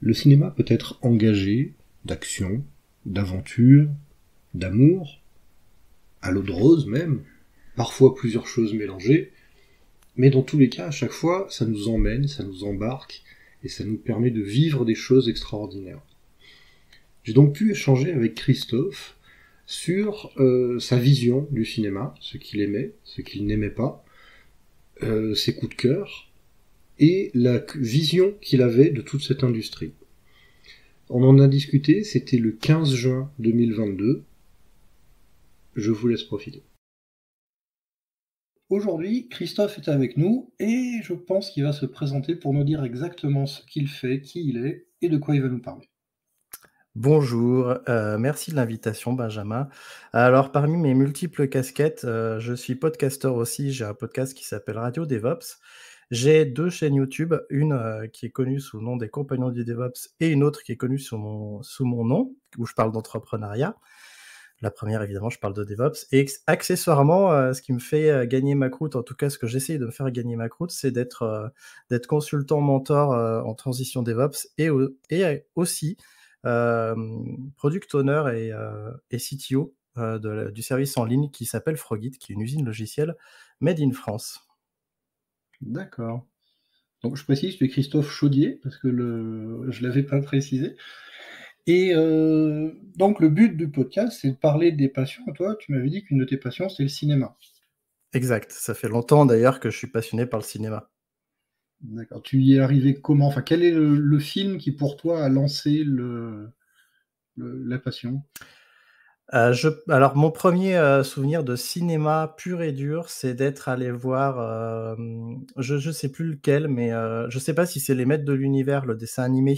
le cinéma peut être engagé d'action, d'aventure, d'amour, à l'eau rose même, parfois plusieurs choses mélangées, mais dans tous les cas, à chaque fois, ça nous emmène, ça nous embarque, et ça nous permet de vivre des choses extraordinaires. J'ai donc pu échanger avec Christophe sur euh, sa vision du cinéma, ce qu'il aimait, ce qu'il n'aimait pas, euh, ses coups de cœur, et la vision qu'il avait de toute cette industrie. On en a discuté, c'était le 15 juin 2022. Je vous laisse profiter. Aujourd'hui, Christophe est avec nous et je pense qu'il va se présenter pour nous dire exactement ce qu'il fait, qui il est et de quoi il va nous parler. Bonjour, euh, merci de l'invitation Benjamin. Alors parmi mes multiples casquettes, euh, je suis podcasteur aussi, j'ai un podcast qui s'appelle Radio DevOps j'ai deux chaînes YouTube, une euh, qui est connue sous le nom des Compagnons du DevOps et une autre qui est connue sous mon, nom, où je parle d'entrepreneuriat. La première, évidemment, je parle de DevOps. Et accessoirement, euh, ce qui me fait euh, gagner ma croûte, en tout cas ce que j'essaye de me faire gagner ma croûte, c'est d'être consultant mentor en transition DevOps et, aussi product owner et, CTO du service en ligne qui s'appelle Frogit, qui est une usine logicielle made in France. D'accord. Donc je précise, tu es Christophe Chaudier, parce que je ne l'avais pas précisé. Et euh, donc le but du podcast, c'est de parler des passions. Toi, tu m'avais dit qu'une de tes passions, c'est le cinéma. Exact. Ça fait longtemps d'ailleurs que je suis passionné par le cinéma. D'accord. Tu y es arrivé comment Enfin, quel est le, film qui pour toi a lancé la passion euh, alors, mon premier euh, souvenir de cinéma pur et dur, c'est d'être allé voir, euh, je ne sais plus lequel, mais je ne sais pas si c'est Les Maîtres de l'Univers, le dessin animé,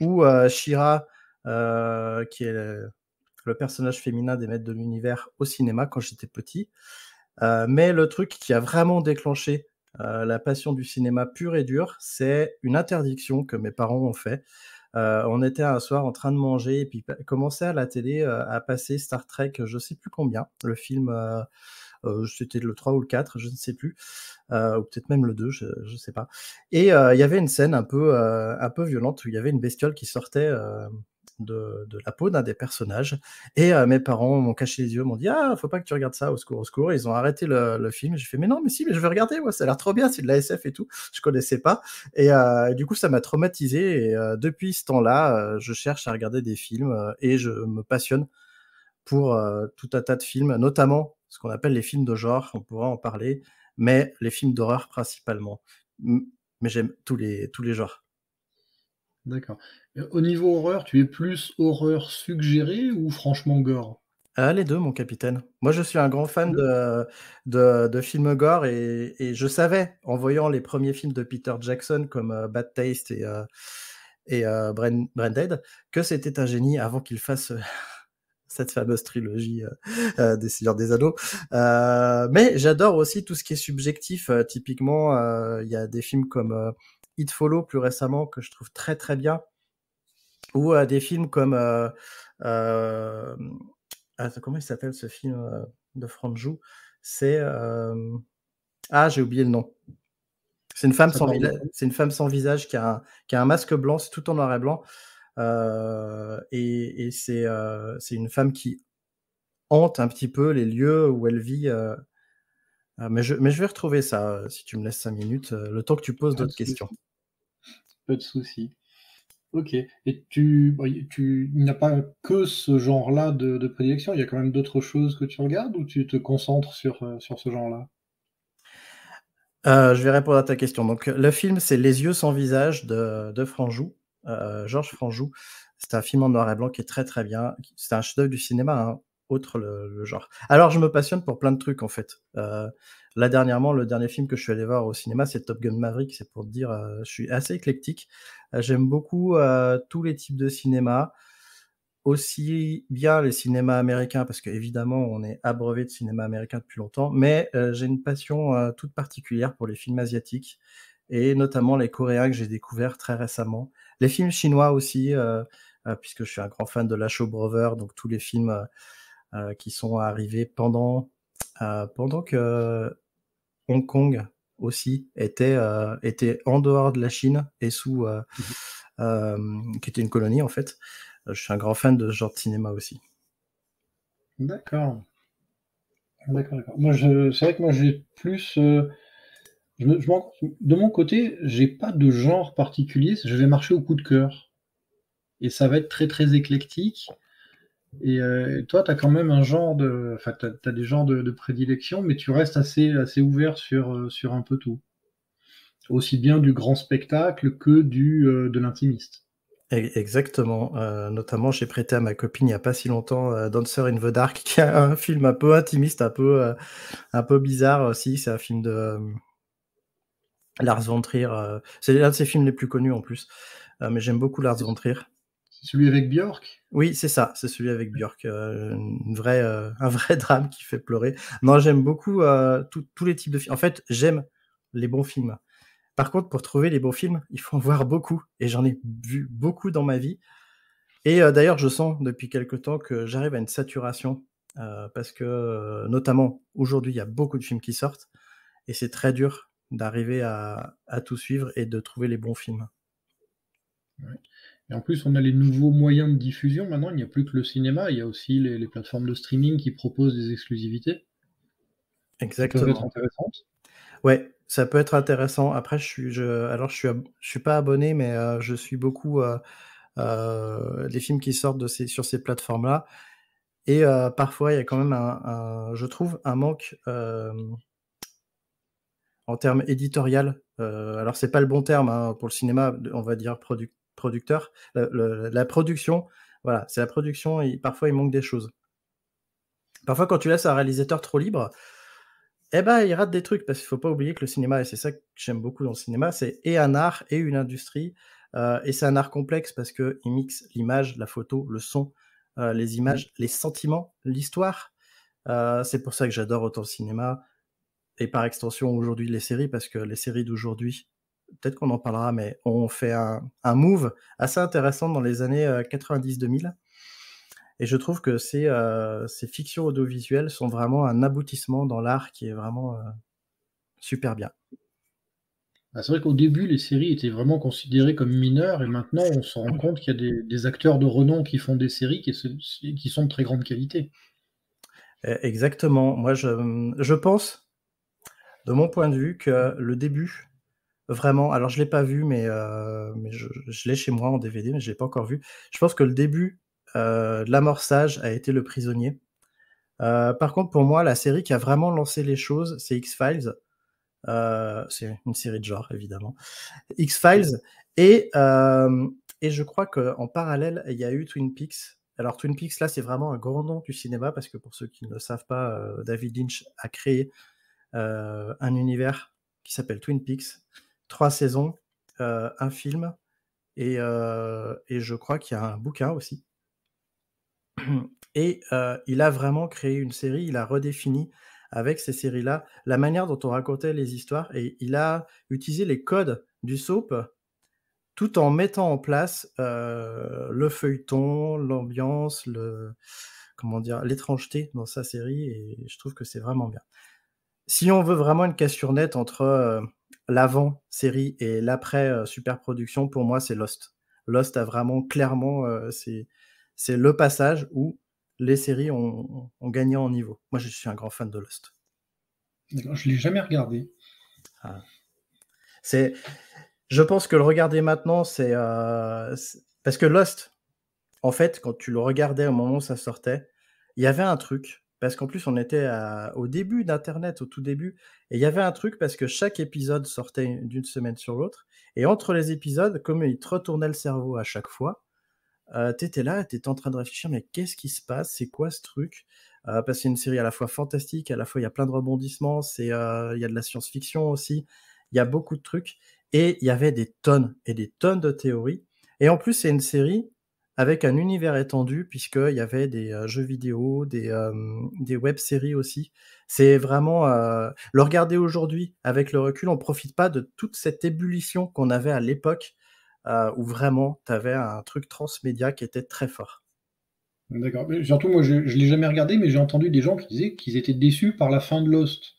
ou Shira, qui est le, personnage féminin des Maîtres de l'Univers au cinéma quand j'étais petit. mais le truc qui a vraiment déclenché la passion du cinéma pur et dur, c'est une interdiction que mes parents ont fait. Euh, on était un soir en train de manger et puis commençait à la télé euh, à passer Star Trek, euh, je sais plus combien, le film, c'était le 3 ou le 4, je ne sais plus, ou peut-être même le 2, je ne sais pas. Et il y avait une scène un peu, un peu violente où il y avait une bestiole qui sortait de, la peau d'un des personnages. Et euh, mes parents m'ont caché les yeux, m'ont dit Ah, faut pas que tu regardes ça, au secours, au secours. ils ont arrêté le, film. J'ai fait Mais non, mais si, mais je veux regarder, ouais, ça a l'air trop bien, c'est de la et tout. Je connaissais pas. Euh, et, du coup, ça m'a traumatisé. Et euh, depuis ce temps-là, je cherche à regarder des films et je me passionne pour tout un tas de films, notamment ce qu'on appelle les films de genre, on pourra en parler, mais les films d'horreur principalement. Mais j'aime tous les, tous les genres. D'accord. Euh, au niveau horreur, tu es plus horreur suggérée ou franchement gore euh, les deux, mon capitaine. Moi, je suis un grand fan de, films gore et, je savais, en voyant les premiers films de Peter Jackson comme euh, Bad Taste et, et Branded, que c'était un génie avant qu'il fasse cette fameuse trilogie des Seigneurs des Anneaux. mais j'adore aussi tout ce qui est subjectif. typiquement, il y a des films comme It Follow plus récemment, que je trouve très très bien, ou euh, des films comme. Euh, euh comment il s'appelle ce film euh, de Franjou C'est. ah, j'ai oublié le nom. C'est une, femme sans c'est une femme sans visage qui a un, qui a un masque blanc, c'est tout en noir et blanc. et, et c'est, c'est une femme qui hante un petit peu les lieux où elle vit. mais, je, mais je vais retrouver ça si tu me laisses cinq minutes, le temps que tu poses d'autres questions. Pas de soucis. Ok. Et tu, tu pas que ce genre-là de, de, il y a quand même d'autres choses que tu regardes ou tu te concentres sur, euh, sur ce genre-là euh, Je vais répondre à ta question. Donc, le film, c'est Les yeux sans visage de, Franjou, euh, Georges Franjou. C'est un film en noir et blanc qui est très très bien. C'est un chef-d'œuvre du cinéma. Hein autre le, genre. Alors, je me passionne pour plein de trucs, en fait. Euh, là, dernièrement, le dernier film que je suis allé voir au cinéma, c'est Top Gun Maverick. C'est pour dire, euh, je suis assez éclectique. Euh, j'aime beaucoup euh, tous les types de cinéma, aussi bien les cinémas américains, parce qu'évidemment, on est abreuvé de cinéma américain depuis longtemps, mais j'ai une passion toute particulière pour les films asiatiques, et notamment les coréens que j'ai découvert très récemment. Les films chinois aussi, puisque je suis un grand fan de La Show Brother, donc tous les films... Euh, qui sont arrivés pendant, euh, pendant que Hong Kong aussi était, euh, était en dehors de la Chine et sous. Mhm. qui était une colonie en fait. Je suis un grand fan de ce genre de cinéma aussi. D'accord. D'accord, d'accord. Moi, c'est vrai que moi, j'ai plus. de mon côté, j'ai pas de genre particulier. Je vais marcher au coup de cœur. Et ça va être très, très éclectique. Et euh, toi, tu as quand même un genre de. Enfin, tu as, des genres de, prédilection, mais tu restes assez, assez ouvert sur, euh, sur un peu tout. Aussi bien du grand spectacle que du, euh, de l'intimiste. E-, exactement. notamment, j'ai prêté à ma copine il n'y a pas si longtemps Dancer in the Dark, qui est un film un peu intimiste, un peu, un peu bizarre aussi. C'est un film de Lars von Trier. C'est l'un de ses films les plus connus en plus. mais j'aime beaucoup Lars von Trier. Celui avec Bjork. Oui, c'est ça, c'est celui avec Bjork, euh, euh, un vrai drame qui fait pleurer. Non, j'aime beaucoup euh, tous les types de films. En fait, j'aime les bons films. Par contre, pour trouver les bons films, il faut en voir beaucoup. Et j'en ai vu beaucoup dans ma vie. Et d'ailleurs, je sens depuis quelque temps que j'arrive à une saturation. parce que, notamment, aujourd'hui, il y a beaucoup de films qui sortent. Et c'est très dur d'arriver à, tout suivre et de trouver les bons films. Ouais. Et en plus, on a les nouveaux moyens de diffusion. Maintenant, il n'y a plus que le cinéma. Il y a aussi les, plateformes de streaming qui proposent des exclusivités. Exactement. Ça peut être intéressant. Ouais, ça peut être intéressant. Après, je suis, alors je suis, pas abonné, mais euh, je suis beaucoup euh, euh, des films qui sortent sur ces plateformes-là. Et parfois, il y a quand même un, je trouve, un manque en termes éditorial. alors, c'est pas le bon terme hein, pour le cinéma, on va dire productif producteur, la, production, voilà, c'est la production, et parfois il manque des choses. Parfois, quand tu laisses un réalisateur trop libre, eh ben, il rate des trucs, parce qu'il faut pas oublier que le cinéma, et c'est ça que j'aime beaucoup dans le cinéma, c'est et un art et une industrie, euh, et c'est un art complexe parce qu'il mixe l'image, la photo, le son, euh, les images, mmh. les sentiments, l'histoire. Euh, c'est pour ça que j'adore autant le cinéma, et par extension aujourd'hui les séries, parce que les séries d'aujourd'hui peut-être qu'on en parlera, mais on fait un, move assez intéressant dans les années 90-2000. Euh, et je trouve que ces, euh, ces, fictions audiovisuelles sont vraiment un aboutissement dans l'art qui est vraiment euh, super bien. Bah, c'est vrai qu'au début, les séries étaient vraiment considérées comme mineures, et maintenant, on se rend mm. compte qu'il y a des, acteurs de renom qui font des séries qui, sont de très grande qualité. E, exactement. Moi, je pense, de mon point de vue, que le début Vraiment. Alors, je ne l'ai pas vu, mais, euh, mais je, l'ai chez moi en DVD, mais je ne l'ai pas encore vu. Je pense que le début, euh, l'amorçage a été Le Prisonnier. Euh, par contre, pour moi, la série qui a vraiment lancé les choses, c'est X-Files. Euh, c'est une série de genre, évidemment. X-Files. Et, et je crois qu'en parallèle, il y a eu Twin Peaks. Alors, Twin Peaks, là, c'est vraiment un grand nom du cinéma, parce que pour ceux qui ne le savent pas, David Lynch a créé un univers qui s'appelle Twin Peaks trois saisons, euh, un film, et, euh, et je crois qu'il y a un bouquin aussi. Et euh, il a vraiment créé une série, il a redéfini avec ces séries-là la manière dont on racontait les histoires, et il a utilisé les codes du soap tout en mettant en place le feuilleton, l'ambiance, le comment dire, l'étrangeté dans sa série, et je trouve que c'est vraiment bien. Si on veut vraiment une cassure nette entre l'avant-série et l'après-super-production, euh, pour moi, c'est Lost. Lost a vraiment clairement, euh, c'est le passage où les séries ont, gagné en niveau. Moi, je suis un grand fan de Lost. je ne l'ai jamais regardé. Ah. C'est, je pense que le regarder maintenant, euh, c'est parce que Lost, en fait, quand tu le regardais au moment où ça sortait, il y avait un truc parce qu'en plus on était au début d'Internet, au tout début, et il y avait un truc parce que chaque épisode sortait d'une semaine sur l'autre, et entre les épisodes, comme il te retournait le cerveau à chaque fois, tu euh, t'étais là, t'étais en train de réfléchir, mais qu'est-ce qui se passe, c'est quoi ce truc euh, Parce que c'est une série à la fois fantastique, à la fois il y a plein de rebondissements, c'est euh, il y a de la science-fiction aussi, il y a beaucoup de trucs, et il y avait des tonnes et des tonnes de théories, et en plus c'est une série avec un univers étendu, puisqu'il y avait des euh, jeux vidéo, euh, des, web-séries aussi. C'est vraiment... Euh, le regarder aujourd'hui, avec le recul, on ne profite pas de toute cette ébullition qu'on avait à l'époque, où vraiment, tu avais un truc transmédia qui était très fort. D'accord. Surtout, moi, je ne l'ai jamais regardé, mais j'ai entendu des gens qui disaient qu'ils étaient déçus par la fin de Lost.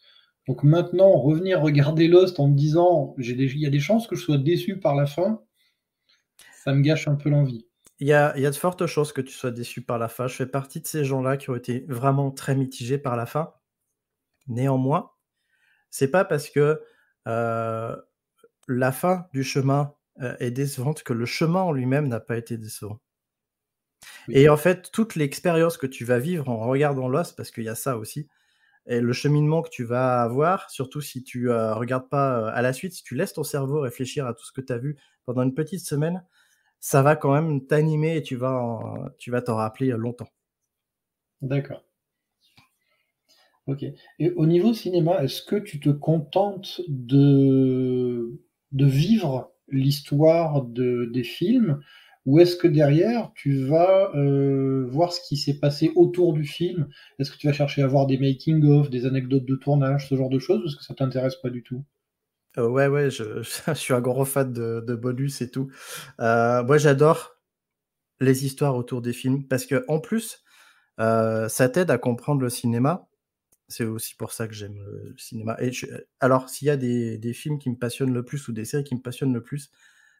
Donc maintenant, revenir regarder Lost en me disant, il y a des chances que je sois déçu par la fin, ça me gâche un peu l'envie. Il y a, de fortes chances que tu sois déçu par la fin. Je fais partie de ces gens-là qui ont été vraiment très mitigés par la fin. Néanmoins, c'est pas parce que euh, la fin du chemin euh, est décevante que le chemin en lui-même n'a pas été décevant. Et en fait, toute l'expérience que tu vas vivre en regardant l'os, parce qu'il y a ça aussi, et le cheminement que tu vas avoir, surtout si tu ne euh, regardes pas à la suite, si tu laisses ton cerveau réfléchir à tout ce que tu as vu pendant une petite semaine, ça va quand même t'animer et tu vas tu vas t'en rappeler euh, longtemps. D'accord. Ok. Et au niveau cinéma, est-ce que tu te contentes de, de vivre l'histoire de, des films ou est-ce que derrière, tu vas euh, voir ce qui s'est passé autour du film Est-ce que tu vas chercher à voir des making-of, des anecdotes de tournage, ce genre de choses, parce que ça t'intéresse pas du tout euh, ouais, ouais, je, suis un gros fan de, bonus et tout. Euh, moi, j'adore les histoires autour des films parce que en plus, euh, ça t'aide à comprendre le cinéma. C'est aussi pour ça que j'aime le cinéma. Et alors, s'il y a des, films qui me passionnent le plus ou des séries qui me passionnent le plus,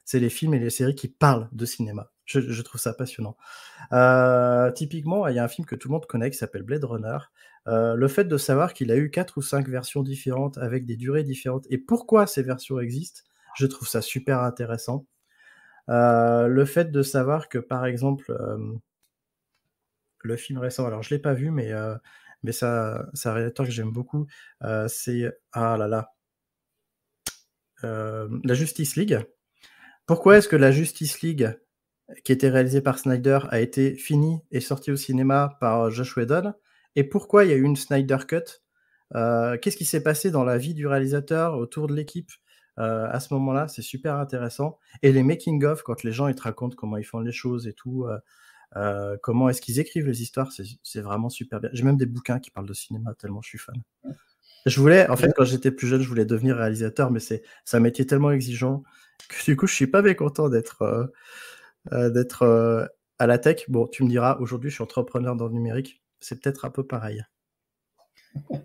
c'est les films et les séries qui parlent de cinéma. je trouve ça passionnant. typiquement, il y a un film que tout le monde connaît qui s'appelle Blade Runner. Euh, le fait de savoir qu'il a eu quatre ou cinq versions différentes avec des durées différentes et pourquoi ces versions existent, je trouve ça super intéressant. Euh, le fait de savoir que par exemple euh, le film récent, alors je l'ai pas vu, mais mais ça, c'est un réalisateur que j'aime beaucoup. c'est ah là là, la Justice League. Pourquoi est-ce que la Justice League qui était réalisée par Snyder a été finie et sortie au cinéma par Josh Whedon et pourquoi il y a eu une Snyder Cut euh, Qu'est-ce qui s'est passé dans la vie du réalisateur, autour de l'équipe euh, à ce moment-là C'est super intéressant. Et les making-of, quand les gens ils te racontent comment ils font les choses et tout, euh, comment est-ce qu'ils écrivent les histoires, c'est vraiment super bien. J'ai même des bouquins qui parlent de cinéma, tellement je suis fan. Je voulais, en fait, quand j'étais plus jeune, je voulais devenir réalisateur, mais c'est un métier tellement exigeant que du coup, je suis pas mécontent d'être d'être à la tech. Bon, tu me diras, aujourd'hui, je suis entrepreneur dans le numérique c'est peut-être un peu pareil.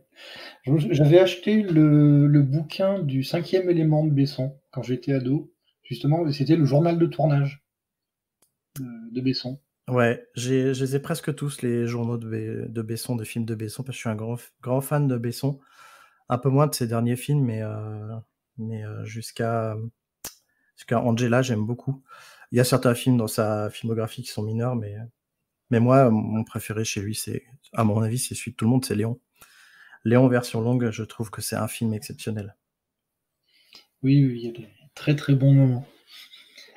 J'avais acheté le, bouquin du cinquième élément de Besson quand j'étais ado, justement, c'était le journal de tournage de, Besson. Ouais, je les ai presque tous, les journaux de, Besson, de films de Besson, parce que je suis un grand, grand fan de Besson. Un peu moins de ses derniers films, mais, euh, mais euh, jusqu'à Angela, j'aime beaucoup. Il y a certains films dans sa filmographie qui sont mineurs, mais mais moi, mon préféré chez lui, c'est, à mon avis, c'est celui de tout le monde, c'est Léon. Léon, version longue, je trouve que c'est un film exceptionnel. Oui, oui, il y a des très très bons moments.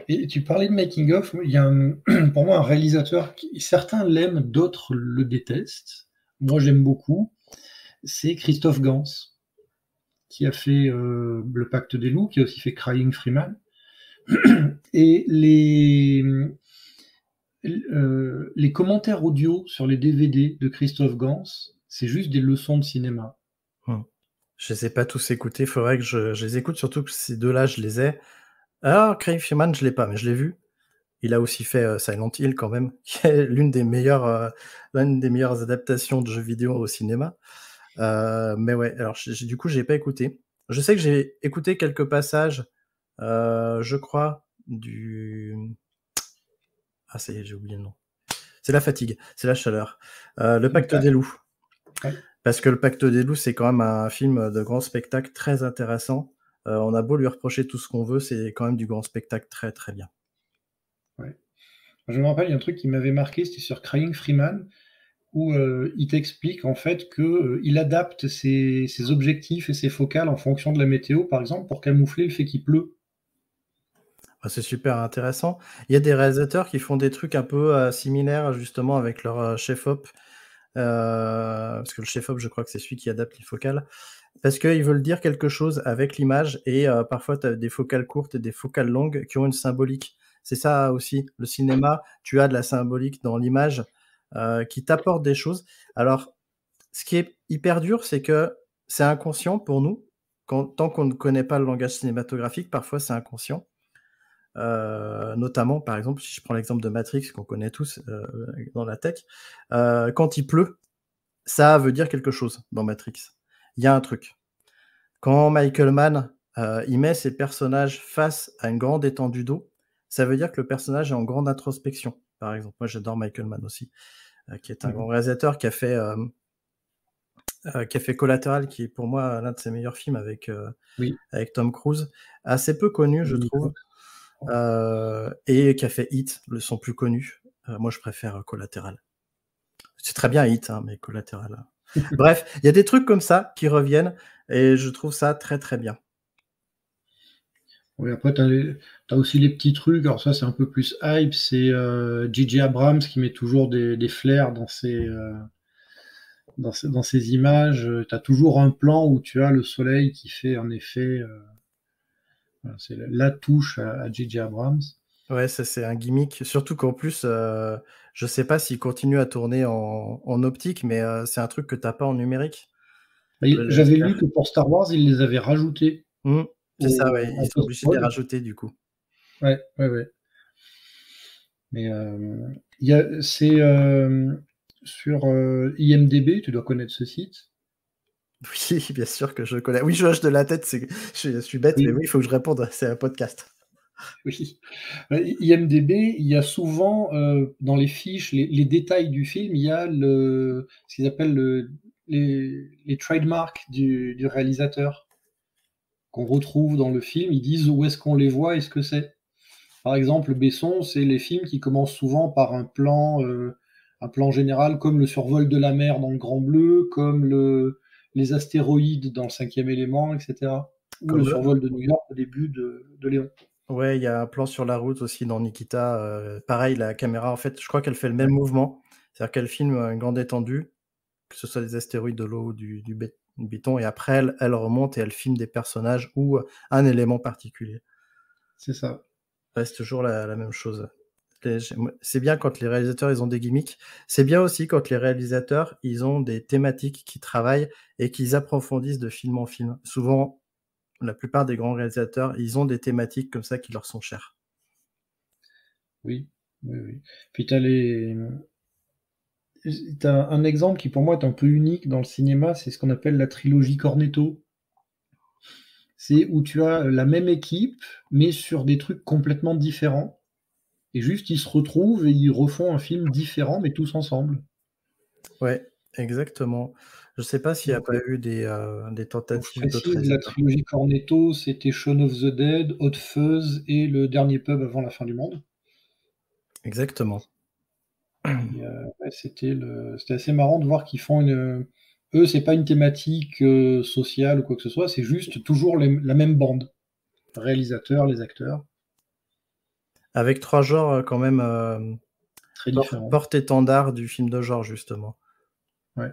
Et tu parlais de making of, il y a pour moi un réalisateur qui certains l'aiment, d'autres le détestent. Moi, j'aime beaucoup. C'est Christophe Gans, qui a fait euh, Le Pacte des Loups, qui a aussi fait Crying Freeman. Et les, euh, les commentaires audio sur les DVD de Christophe Gans, c'est juste des leçons de cinéma. Hein. Je ne les ai pas tous écoutés, il faudrait que je, les écoute, surtout que ces deux-là, je les ai. Alors, ah, Craig je ne l'ai pas, mais je l'ai vu. Il a aussi fait euh, Silent Hill quand même, qui est l'une des meilleures, euh, des meilleures adaptations de jeux vidéo au cinéma. mais ouais, alors du coup, je n'ai pas écouté. Je sais que j'ai écouté quelques passages, je crois, du ah, c'est j'ai oublié le nom. C'est la fatigue, c'est la chaleur. Euh, le pacte des loups. Parce que le pacte des loups, c'est quand même un film de grand spectacle très intéressant. Euh, on a beau lui reprocher tout ce qu'on veut, c'est quand même du grand spectacle très très bien. Je me rappelle, il y a un truc qui m'avait marqué, c'était sur Crying Freeman, où euh, il t'explique en fait qu'il adapte ses, ses objectifs et ses focales en fonction de la météo, par exemple, pour camoufler le fait qu'il pleut c'est super intéressant. Il y a des réalisateurs qui font des trucs un peu euh, similaires justement avec leur euh, chef-op. Euh, parce que le chef-op, je crois que c'est celui qui adapte les focales. Parce qu'ils veulent dire quelque chose avec l'image et parfois tu as des focales courtes et des focales longues qui ont une symbolique. C'est ça aussi, le cinéma, tu as de la symbolique dans l'image qui t'apporte des choses. Alors, ce qui est hyper dur, c'est que c'est inconscient pour nous. Quand, tant qu'on ne connaît pas le langage cinématographique, parfois c'est inconscient. Euh, notamment par exemple si je prends l'exemple de Matrix qu'on connaît tous euh, dans la tech, euh, quand il pleut, ça veut dire quelque chose dans Matrix. Il y a un truc. Quand Michael Mann il met ses personnages face à une grande étendue d'eau, ça veut dire que le personnage est en grande introspection. Par exemple, moi j'adore Michael Mann aussi, qui est un mmh. grand réalisateur qui a fait qui a fait Collateral, qui est pour moi l'un de ses meilleurs films avec, avec Tom Cruise, assez peu connu, je trouve. Euh, et qui a fait Hit, le son plus connu. Euh, moi, je préfère euh, Collateral C'est très bien Hit, hein, mais Collateral Bref, il y a des trucs comme ça qui reviennent et je trouve ça très très bien. Oui, après, tu as, aussi les petits trucs. Alors, ça, c'est un peu plus hype. C'est Gigi Abrams qui met toujours des, des flairs dans ses, dans dans images. Tu as toujours un plan où tu as le soleil qui fait un effet. C'est la touche à J.J. Abrams. Ouais, ça c'est un gimmick. Surtout qu'en plus, je euh, je sais pas s'il continue à tourner en, optique, mais euh, c'est un truc que t'as pas en numérique. J'avais lu que pour Star Wars, ils les avaient rajoutés. Mmh, c'est ça, oui. Ils sont obligés de les rajouter du coup. Ouais, ouais, ouais. Mais euh, c'est sur IMDB, tu dois connaître ce site. Oui, bien sûr que je connais. Oui, je lâche de la tête, Je, suis bête, mais oui, il faut que je réponde, c'est un podcast. Oui. Euh, IMDB, il y a souvent euh, dans les fiches, les, détails du film, il y a le, ce qu'ils appellent les, trademarks du, réalisateur qu'on retrouve dans le film. Ils disent où est-ce qu'on les voit et ce que c'est. Par exemple, Besson, c'est les films qui commencent souvent par un plan, euh, un plan général, comme le survol de la mer dans le Grand Bleu, comme le, les astéroïdes dans le cinquième élément, etc. Ou le survol de New York au début de, de Léon. Ouais, il y a un plan sur la route aussi dans Nikita. Euh, pareil, la caméra, en fait, je crois qu'elle fait le même mouvement. C'est-à-dire qu'elle filme une grande étendue, que ce soit des astéroïdes, de l'eau, du, du, béton, et après, elle, remonte et elle filme des personnages ou un élément particulier. C'est ça. Reste toujours la même chose. C'est bien quand les réalisateurs ils ont des gimmicks. C'est bien aussi quand les réalisateurs ils ont des thématiques qui travaillent et qu'ils approfondissent de film en film. Souvent, la plupart des grands réalisateurs, ils ont des thématiques comme ça qui leur sont chères. Oui, oui, oui. Puis t'as les un exemple qui pour moi est un peu unique dans le cinéma, c'est ce qu'on appelle la trilogie Cornetto. C'est où tu as la même équipe, mais sur des trucs complètement différents et juste ils se retrouvent et ils refont un film différent, mais tous ensemble. Ouais, exactement. Je ne sais pas s'il n'y a pas eu des, euh, tentatives de La trilogie Cornetto, c'était Shaun of the Dead, Hot Fuzz et le dernier pub avant la fin du monde. Exactement. Euh, c'était assez marrant de voir qu'ils font une. Eux, c'est pas une thématique euh, sociale ou quoi que ce soit, c'est juste toujours la même bande. Réalisateurs, les acteurs avec trois genres euh, quand même euh, très Porte-étendard du film de genre, justement. Ouais.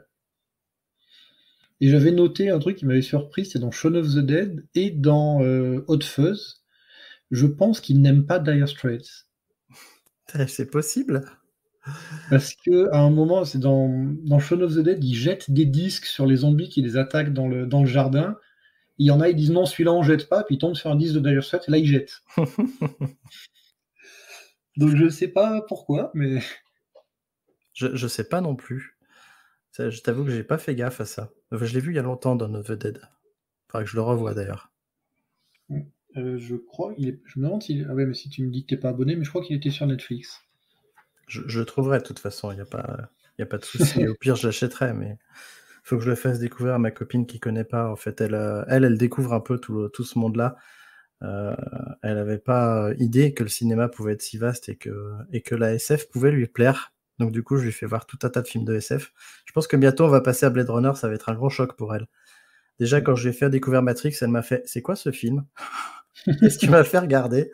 Et j'avais noté un truc qui m'avait surpris, c'est dans Shaun of the Dead et dans euh, Hot Fuzz, je pense qu'il n'aiment pas Dire Straits. Eh, c'est possible. Parce que à un moment, c'est dans, dans Shaun of the Dead, il jette des disques sur les zombies qui les attaquent dans le, jardin. Il y en a, ils disent non, celui-là on jette pas, puis ils tombent sur un disque de Dire Straits et là ils jettent. Donc je sais pas pourquoi, mais. Je, je sais pas non plus. je t'avoue que j'ai pas fait gaffe à ça. je l'ai vu il y a longtemps dans The Dead. Faudrait que je le revoie d'ailleurs. Euh, je crois, je me demande si. Ah ouais, mais si tu me dis que t'es pas abonné, mais je crois qu'il était sur Netflix. Je, le trouverai de toute façon, il n'y a pas, a pas de souci. Au pire, je mais faut que je le fasse découvrir à ma copine qui connaît pas. En fait, elle, euh, elle, elle découvre un peu tout ce monde-là. Euh, elle n'avait pas idée que le cinéma pouvait être si vaste et que, et que la SF pouvait lui plaire. Donc du coup, je lui fais voir tout un tas de films de SF. Je pense que bientôt, on va passer à Blade Runner, ça va être un grand choc pour elle. Déjà, quand je lui ai fait découvrir Matrix, elle m'a fait « C'est quoi ce film Qu'est-ce que tu m'as fait regarder ?»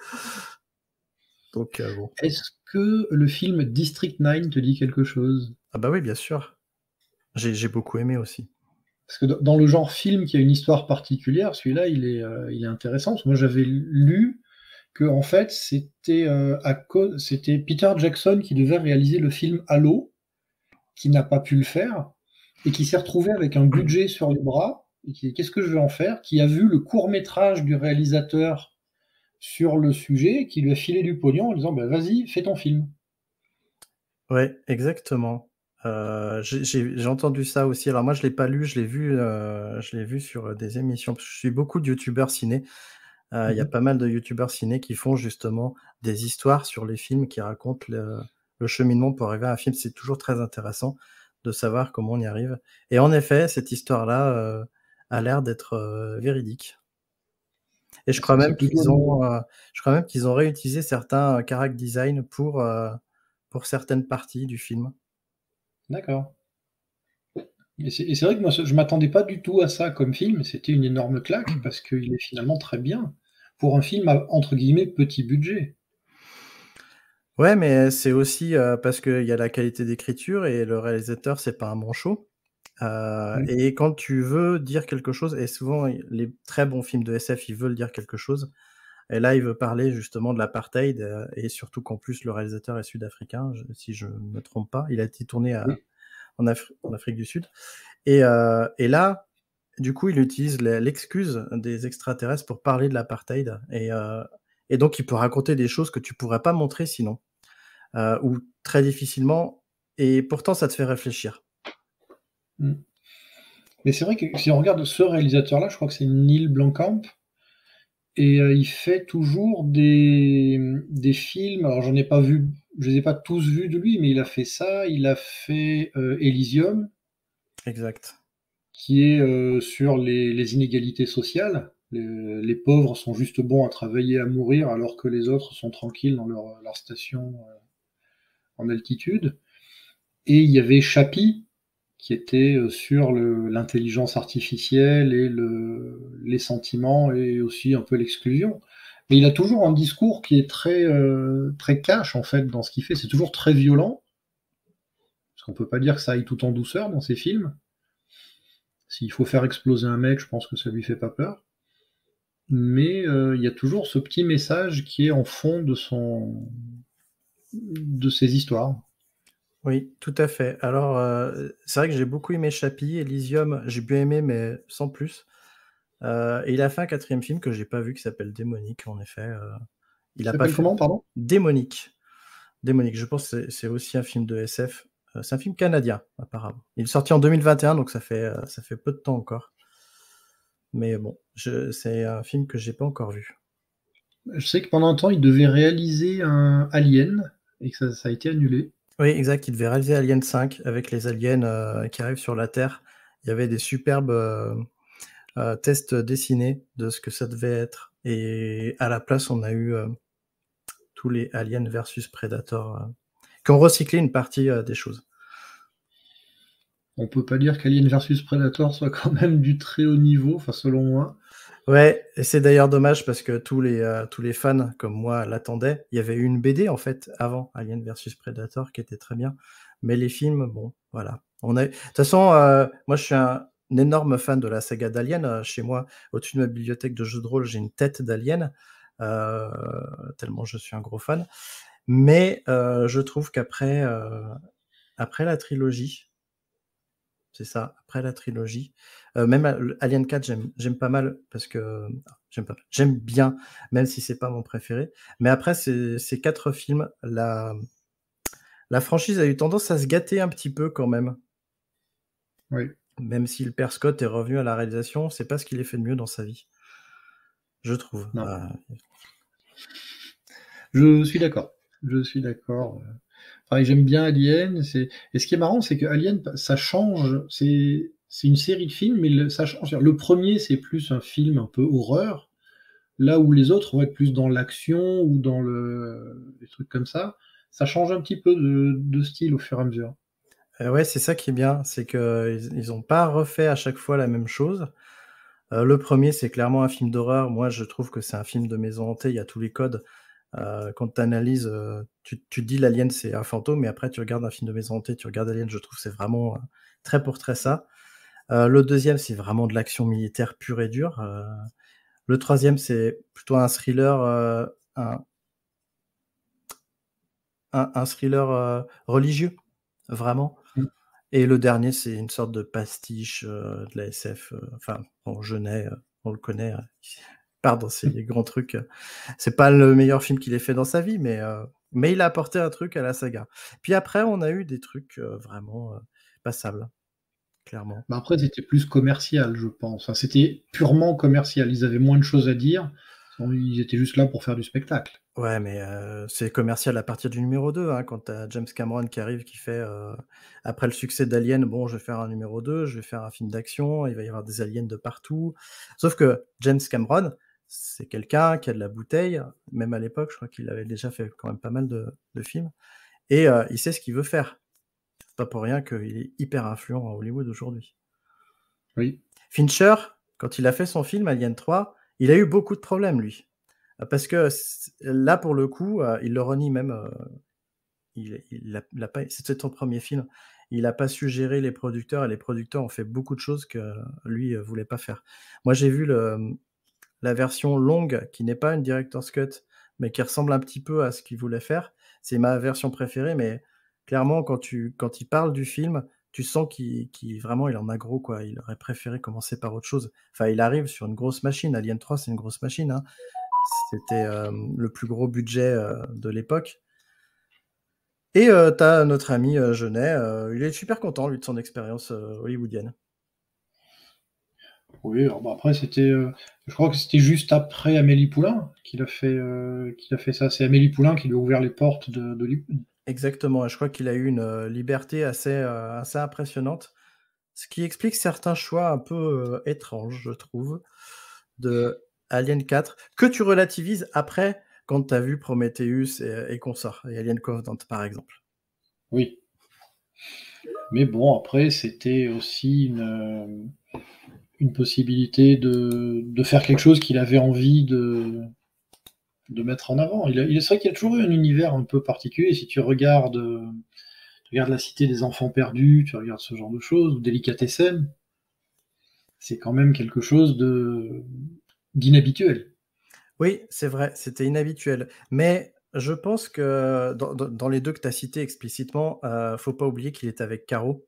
Donc euh, bon. Est-ce que le film District 9 te dit quelque chose Ah bah oui, bien sûr. J'ai beaucoup aimé aussi. Parce que dans le genre film qui a une histoire particulière, celui-là, il est, euh, intéressant. moi, j'avais lu que, en fait, euh, c'était Peter Jackson qui devait réaliser le film Halo, qui n'a pas pu le faire, et qui s'est retrouvé avec un budget sur les bras, et qui qu'est-ce que je vais en faire, qui a vu le court-métrage du réalisateur sur le sujet, qui lui a filé du pognon en disant, bah, vas-y, fais ton film. Ouais, exactement. Euh, j'ai entendu ça aussi. Alors moi, je l'ai pas lu, je l'ai vu, euh, je l'ai vu sur euh, des émissions. je suis beaucoup de youtubeurs ciné. Euh, il euh, y a mhm. pas mal de youtubeurs ciné qui font justement des histoires sur les films qui racontent le, le cheminement pour arriver à un film. C'est toujours très intéressant de savoir comment on y arrive. Et en effet, cette histoire-là euh, a l'air d'être véridique. Et je crois même qu'ils ont, je crois même qu'ils ont réutilisé certains character design pour pour certaines parties du film. D'accord. Et c'est vrai que moi, je m'attendais pas du tout à ça comme film. C'était une énorme claque parce qu'il est finalement très bien pour un film à, entre guillemets petit budget. Ouais, mais c'est aussi euh, parce qu'il y a la qualité d'écriture et le réalisateur, c'est pas un manchot. Euh, et quand tu veux dire quelque chose, et souvent les très bons films de SF, ils veulent dire quelque chose, et là, il veut parler justement de l'apartheid euh, et surtout qu'en plus le réalisateur est sud-africain, si je ne me trompe pas. Il a été tourné en, Afrique du Sud. Euh, et, là, du coup, il utilise l'excuse des extraterrestres pour parler de l'apartheid. Et, euh, et, donc, il peut raconter des choses que tu ne pourrais pas montrer sinon, ou très difficilement. Et pourtant, ça te fait réfléchir. Hmm. Mais c'est vrai que si on regarde ce réalisateur-là, je crois que c'est Neil Blancamp et euh, il fait toujours des, des films. Alors, j'en ai pas vu, je les ai pas tous vus de lui, mais il a fait ça. Il a fait euh, Elysium. Exact. Qui est euh, sur les, les, inégalités sociales. Les, les, pauvres sont juste bons à travailler, à mourir, alors que les autres sont tranquilles dans leur, leur station en altitude. Et il y avait Chapi, qui était euh, sur l'intelligence artificielle et le, les sentiments et aussi un peu l'exclusion. Mais il a toujours un discours qui est très, euh, très cash en fait dans ce qu'il fait. C'est toujours très violent. Parce qu'on peut pas dire que ça aille tout en douceur dans ses films. S'il faut faire exploser un mec, je pense que ça lui fait pas peur. Mais euh, il y a toujours ce petit message qui est en fond de son de ses histoires. Oui, tout à fait. Alors, euh, c'est vrai que j'ai beaucoup aimé Chappie, Elysium, j'ai bien aimé, mais sans plus. Euh, et il a fait un quatrième film que j'ai pas vu qui s'appelle Démonique, en effet, euh. il a pas pardon? Démonique. Démonique, je pense que c'est aussi un film de SF, c'est un film canadien, apparemment. Il est sorti en 2021, donc ça fait, ça fait peu de temps encore. Mais bon, c'est un film que j'ai pas encore vu. Je sais que pendant un temps, il devait réaliser un Alien et que ça a été annulé. Oui, exact. Il devait réaliser Alien 5 avec les aliens euh, qui arrivent sur la Terre. Il y avait des superbes euh, euh, tests dessinés de ce que ça devait être. Et à la place, on a eu tous les aliens versus Predator qui ont recyclé une partie des choses. On peut pas dire qu'Alien versus Predator soit quand même du très haut niveau, enfin selon moi. Ouais, et c'est d'ailleurs dommage parce que tous les, euh, tous les fans comme moi l'attendaient. Il y avait eu une BD en fait avant Alien vs. Predator qui était très bien, mais les films, bon, voilà. On a... De toute façon, euh, moi je suis un, énorme fan de la saga d'Alien. Euh, chez moi, au-dessus de ma bibliothèque de jeux de rôle, j'ai une tête d'Alien, tellement je suis un gros fan. Mais je trouve qu'après après la trilogie, c'est ça, après la trilogie. Euh, même euh, Alien 4, j'aime pas mal parce que ah, j'aime bien, même si c'est pas mon préféré. Mais après ces quatre films, la, franchise a eu tendance à se gâter un petit peu quand même. Oui. Même si le père Scott est revenu à la réalisation, c'est pas ce qu'il ait fait de mieux dans sa vie. Je trouve. Euh, je suis d'accord. Je suis d'accord j'aime bien Alien. Et ce qui est marrant, c'est que Alien, ça change. C'est, une série de films, mais ça change. Le premier, c'est plus un film un peu horreur, là où les autres vont être plus dans l'action ou dans le... trucs comme ça. Ça change un petit peu de, style au fur et à mesure. Euh ouais, c'est ça qui est bien, c'est qu'ils n'ont pas refait à chaque fois la même chose. Euh, le premier, c'est clairement un film d'horreur. Moi, je trouve que c'est un film de maison hantée. Il y a tous les codes. Euh, quand tu analyses, euh, tu, tu dis l'alien c'est un fantôme, mais après tu regardes un film de maison hantée, tu regardes Alien, je trouve c'est vraiment euh, très pour très ça. le deuxième, c'est vraiment de l'action militaire pure et dure. le troisième, c'est plutôt un thriller, un, thriller religieux, vraiment. Mmh. Et le dernier, c'est une sorte de pastiche de la SF. enfin, bon, Genet, on le connaît, Pardon, c'est les grands trucs. Euh, c'est pas le meilleur film qu'il ait fait dans sa vie, mais, euh, mais il a apporté un truc à la saga. Puis après, on a eu des trucs euh, vraiment passables, clairement. mais bah après, c'était plus commercial, je pense. c'était purement commercial. Ils avaient moins de choses à dire. Ils étaient juste là pour faire du spectacle. Ouais, mais c'est commercial à partir du numéro 2, hein, quand James Cameron qui arrive, qui fait, après le succès d'Alien, bon, je vais faire un numéro 2, je vais faire un film d'action, il va y avoir des aliens de partout. Sauf que James Cameron, c'est quelqu'un qui a de la bouteille, même à l'époque, je crois qu'il avait déjà fait quand même pas mal de, films, et euh, il sait ce qu'il veut faire. C'est pas pour rien qu'il est hyper influent à Hollywood aujourd'hui. Oui. Fincher, quand il a fait son film Alien 3, il a eu beaucoup de problèmes, lui. Euh, parce que là, pour le coup, euh, il le renie même. il, l'a pas... C'était son premier film. Il n'a pas su gérer les producteurs et les producteurs ont fait beaucoup de choses que lui ne voulait pas faire. Moi, j'ai vu le, la version longue, qui n'est pas une director's cut, mais qui ressemble un petit peu à ce qu'il voulait faire, c'est ma version préférée. Mais clairement, quand, tu, quand il parle du film, tu sens qu'il vraiment il en a gros quoi. Il aurait préféré commencer par autre chose. Enfin, il arrive sur une grosse machine. Alien 3, c'est une grosse machine. Hein. C'était euh, le plus gros budget euh, de l'époque. Et euh, tu as notre ami Genet. il est super content lui de son expérience hollywoodienne. Oui, bah, après, c'était, euh, je crois que c'était juste après Amélie Poulain qu'il a fait, euh, fait ça. C'est Amélie Poulain qui lui a ouvert les portes de, de... Exactement, je crois qu'il a eu une euh, liberté assez, assez impressionnante, ce qui explique certains choix un peu étranges, je trouve, de Alien 4, que tu relativises après quand tu as vu Prometheus et, et Consort, et Alien Covenant, par exemple. Oui. Mais bon, après, c'était aussi une une possibilité de, faire quelque chose qu'il avait envie de, de mettre en avant. Il, serait vrai qu'il y a toujours eu un univers un peu particulier. Si tu regardes, la cité des enfants perdus, tu regardes ce genre de choses, ou Délicatessen, c'est quand même quelque chose d'inhabituel. Oui, c'est vrai, c'était inhabituel. Mais je pense que dans, les deux que tu as cités explicitement, euh, faut pas oublier qu'il est avec Caro.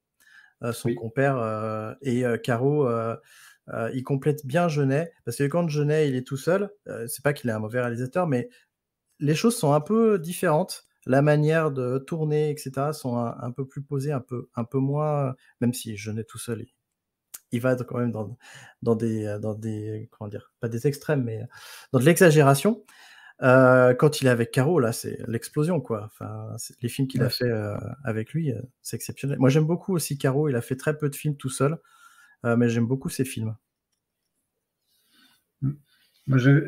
Euh, son compère. Euh, et euh, Caro, il complète bien Jeunet parce que quand Jeunet il est tout seul, c'est pas qu'il est un mauvais réalisateur, mais les choses sont un peu différentes la manière de tourner, etc., sont un, peu plus posées, un peu, un peu moins, même si Jeunet tout seul. Il, il va quand même dans, dans, des, dans des, comment dire, pas des extrêmes, mais dans de l'exagération. Euh, quand il est avec Caro, là, c'est l'explosion, quoi. Enfin, les films qu'il a fait euh, avec lui, euh, c'est exceptionnel. Moi, j'aime beaucoup aussi Caro. Il a fait très peu de films tout seul, mais j'aime beaucoup ses films. Mm.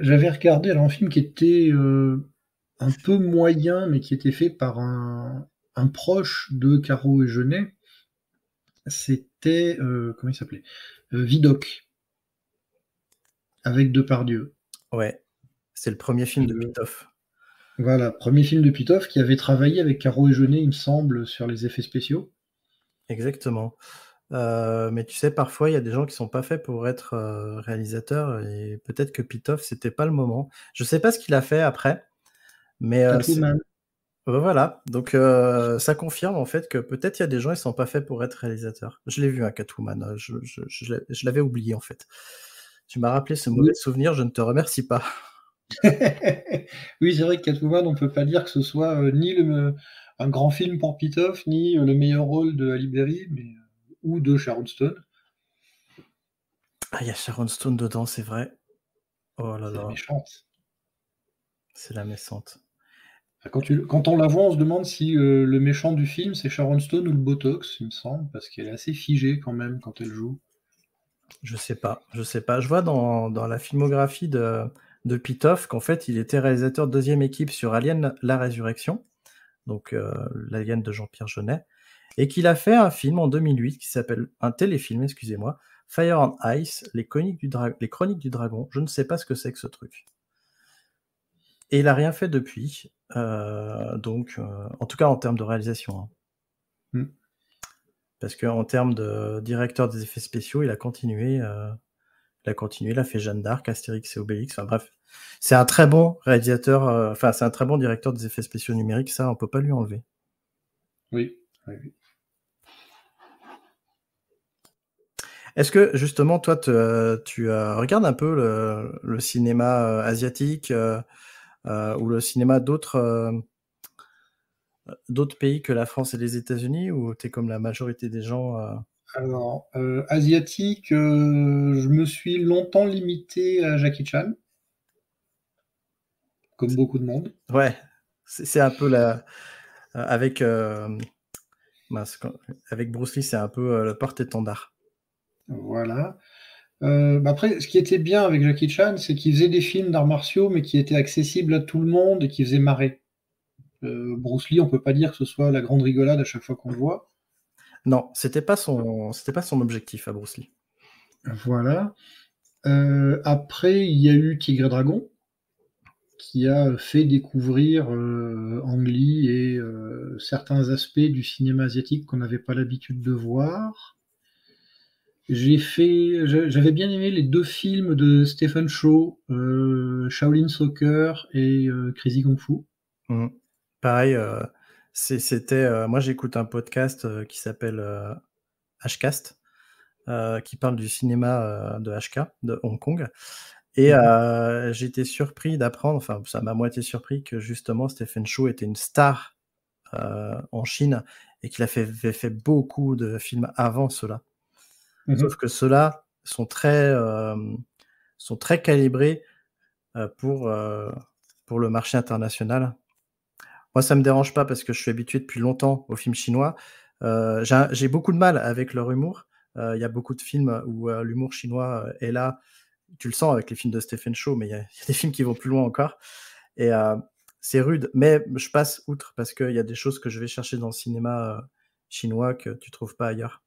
J'avais regardé un film qui était un peu moyen, mais qui était fait par un, proche de Caro et Jeunet C'était comment il s'appelait Vidoc avec Depardieu. Ouais. C'est le premier film de Pitoff. Voilà, premier film de Pitoff qui avait travaillé avec Caro et Jeunet, il me semble, sur les effets spéciaux. Exactement. Euh, mais tu sais, parfois, il y a des gens qui sont pas faits pour être euh, réalisateurs et peut-être que Pitoff, c'était pas le moment. Je sais pas ce qu'il a fait après, mais euh, voilà. Donc, ça confirme en fait que peut-être il y a des gens qui sont pas faits pour être réalisateurs. Je l'ai vu à hein, hein Je, l'avais oublié en fait. Tu m'as rappelé ce mauvais souvenir. Je ne te remercie pas. oui, c'est vrai que Catwoman, on ne peut pas dire que ce soit euh, ni un grand film pour Pitoff, ni euh, le meilleur rôle de Ali Berry, mais, euh, ou de Sharon Stone. Ah, il y a Sharon Stone dedans, c'est vrai. Oh là là. C'est la méchante. C'est la méchante. Ah, quand, on la voit, on se demande si le méchant du film, c'est Sharon Stone ou le Botox, il me semble, parce qu'elle est assez figée quand même quand elle joue. Je sais pas, je sais pas. Je vois dans la filmographie de de Pitoff qu'en fait, il était réalisateur de deuxième équipe sur Alien La Résurrection, donc euh, l'Alien de Jean-Pierre Jeunet, et qu'il a fait un film en 2008 qui s'appelle, un téléfilm, excusez-moi, Fire and Ice, les chroniques, du dragon. Je ne sais pas ce que c'est que ce truc. Et il n'a rien fait depuis, euh, donc, euh, en tout cas en termes de réalisation. parce hein. que hmm. Parce qu'en termes de directeur des effets spéciaux, il a continué il a continué, fait Jeanne d'Arc, Astérix et Obélix. Enfin bref, c'est un très bon réalisateur, euh, enfin c'est un très bon directeur des effets spéciaux numériques. Ça, on peut pas lui enlever. Oui. oui, Est-ce que justement, toi, euh, tu euh, regardes un peu le, cinéma asiatique ou le cinéma d'autres d'autres pays que la France et les États-Unis, ou tu es comme la majorité des gens alors, euh, asiatique, euh, je me suis longtemps limité à Jackie Chan, comme beaucoup de monde. Ouais, c'est un peu la. Euh, avec, avec Bruce Lee, c'est un peu la porte-étendard. Voilà. Bah après, ce qui était bien avec Jackie Chan, c'est qu'il faisait des films d'arts martiaux, mais qui étaient accessibles à tout le monde et qui faisaient marrer. Bruce Lee, on peut pas dire que ce soit la grande rigolade à chaque fois qu'on le voit. Non, c'était pas son, c'était pas son objectif à Bruce Lee. Voilà. Euh, après, il y a eu Tigre Dragon, qui a fait découvrir euh, Ang Lee et euh, certains aspects du cinéma asiatique qu'on n'avait pas l'habitude de voir. J'ai fait, j'avais bien aimé les deux films de Stephen Chow, euh, Shaolin Soccer et Crazy Kung Fu. Mmh. Pareil, c'était, euh, moi j'écoute un podcast euh, qui s'appelle euh, Hcast, qui parle du cinéma de HK de Hong Kong. Et mmh j'étais surpris d'apprendre, enfin ça m'a moitié surpris que justement Stephen Chow était une star en Chine et qu'il avait fait, beaucoup de films avant cela. Mmh Sauf que ceux-là sont très sont très calibrés pour pour le marché international moi, ça me dérange pas parce que je suis habitué depuis longtemps aux films chinois. Euh, j'ai beaucoup de mal avec leur humour. Euh, il y a beaucoup de films où euh, l'humour chinois est là. Tu le sens avec les films de Stephen Chow, mais il y, a des films qui vont plus loin encore. Et c'est rude, mais je passe outre parce qu'il y a des choses que je vais chercher dans le cinéma chinois que tu trouves pas ailleurs.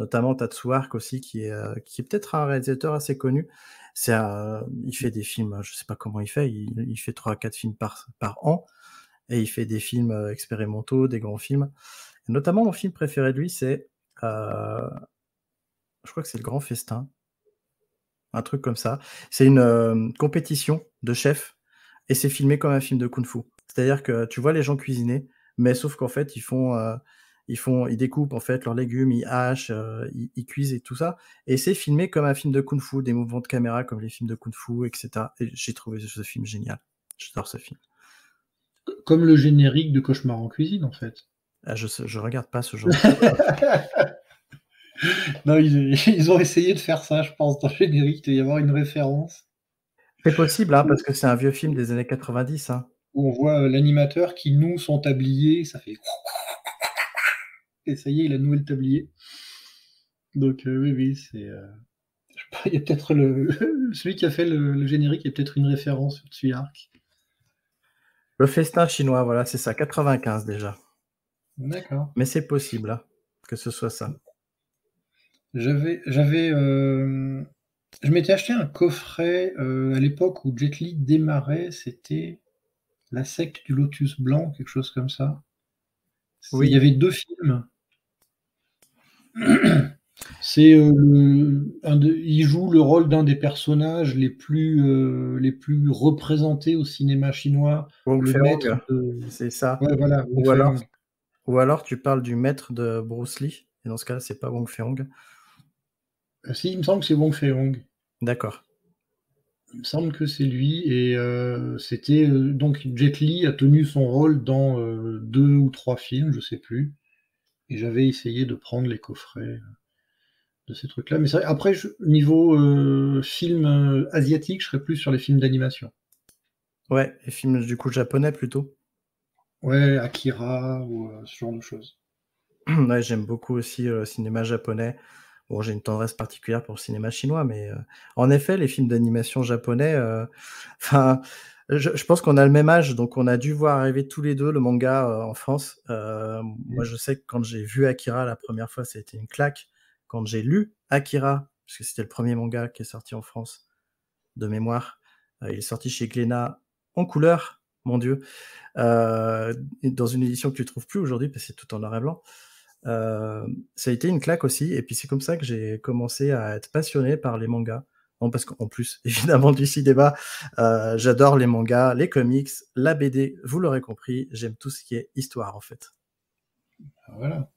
Notamment Tatsu aussi, qui est, qui est peut-être un réalisateur assez connu. C'est, il fait des films, je sais pas comment il fait, il, fait trois, quatre films par, par an et il fait des films euh, expérimentaux, des grands films. Et notamment, mon film préféré de lui, c'est. Euh, je crois que c'est Le Grand Festin. Un truc comme ça. C'est une euh, compétition de chefs et c'est filmé comme un film de kung-fu. C'est-à-dire que tu vois les gens cuisiner, mais sauf qu'en fait, ils font. ils font, ils découpent en fait leurs légumes, ils hachent, ils, ils, cuisent et tout ça. Et c'est filmé comme un film de kung-fu, des mouvements de caméra comme les films de kung-fu, etc. Et j'ai trouvé ce film génial. J'adore ce film. Comme le générique de Cauchemar en cuisine, en fait. Ah, je, ne regarde pas ce genre. non, ils, ont essayé de faire ça, je pense, dans le générique, il y avoir une référence. C'est possible, hein, parce que c'est un vieux film des années 90. Hein. on voit euh, l'animateur qui noue son tablier, ça fait. Et ça y est, il a noué le tablier. Donc, euh, oui, oui, c'est. Euh, il y a peut-être le... celui qui a fait le, générique, il y a peut-être une référence sur Tsuyark. Le festin chinois, voilà, c'est ça, 95 déjà. D'accord. Mais c'est possible hein, que ce soit ça. J'avais, j'avais, euh, je m'étais acheté un coffret euh, à l'époque où Jet Li démarrait, c'était La secte du lotus blanc, quelque chose comme ça. Oui, il y avait deux films. C'est euh, il joue le rôle d'un des personnages les plus euh, les plus représentés au cinéma chinois. Wong Feong. c'est ça. ou alors tu parles du maître de Bruce Lee et dans ce cas-là c'est pas Wong fei euh, si, il me semble que c'est Wong fei D'accord. Il me semble que c'est lui et c'était donc Jet Li a tenu son rôle dans deux ou trois films, je sais plus. Et j'avais essayé de prendre les coffrets de ces trucs-là. Mais après, niveau euh, film euh, asiatique, je serais plus sur les films d'animation. Ouais, les films du coup japonais plutôt. Ouais, Akira ou euh, ce genre de choses. j'aime beaucoup aussi le cinéma japonais. Bon, j'ai une tendresse particulière pour le cinéma chinois, mais en effet, les films d'animation japonais, enfin, je, pense qu'on a le même âge, donc on a dû voir arriver tous les deux le manga en France. Moi, mm. je sais que quand j'ai vu Akira la première fois, été une claque quand j'ai lu Akira, puisque c'était le premier manga qui est sorti en France de mémoire, euh, il est sorti chez Glénat en couleur, mon Dieu, euh, dans une édition que tu trouves plus aujourd'hui parce que c'est tout en noir et blanc. Euh, ça a été une claque aussi, et puis c'est comme ça que j'ai commencé à être passionné par les mangas. Non, parce qu'en plus, évidemment, du débat, j'adore les mangas, les comics, la BD, vous l'aurez compris, j'aime tout ce qui est histoire en fait. Voilà.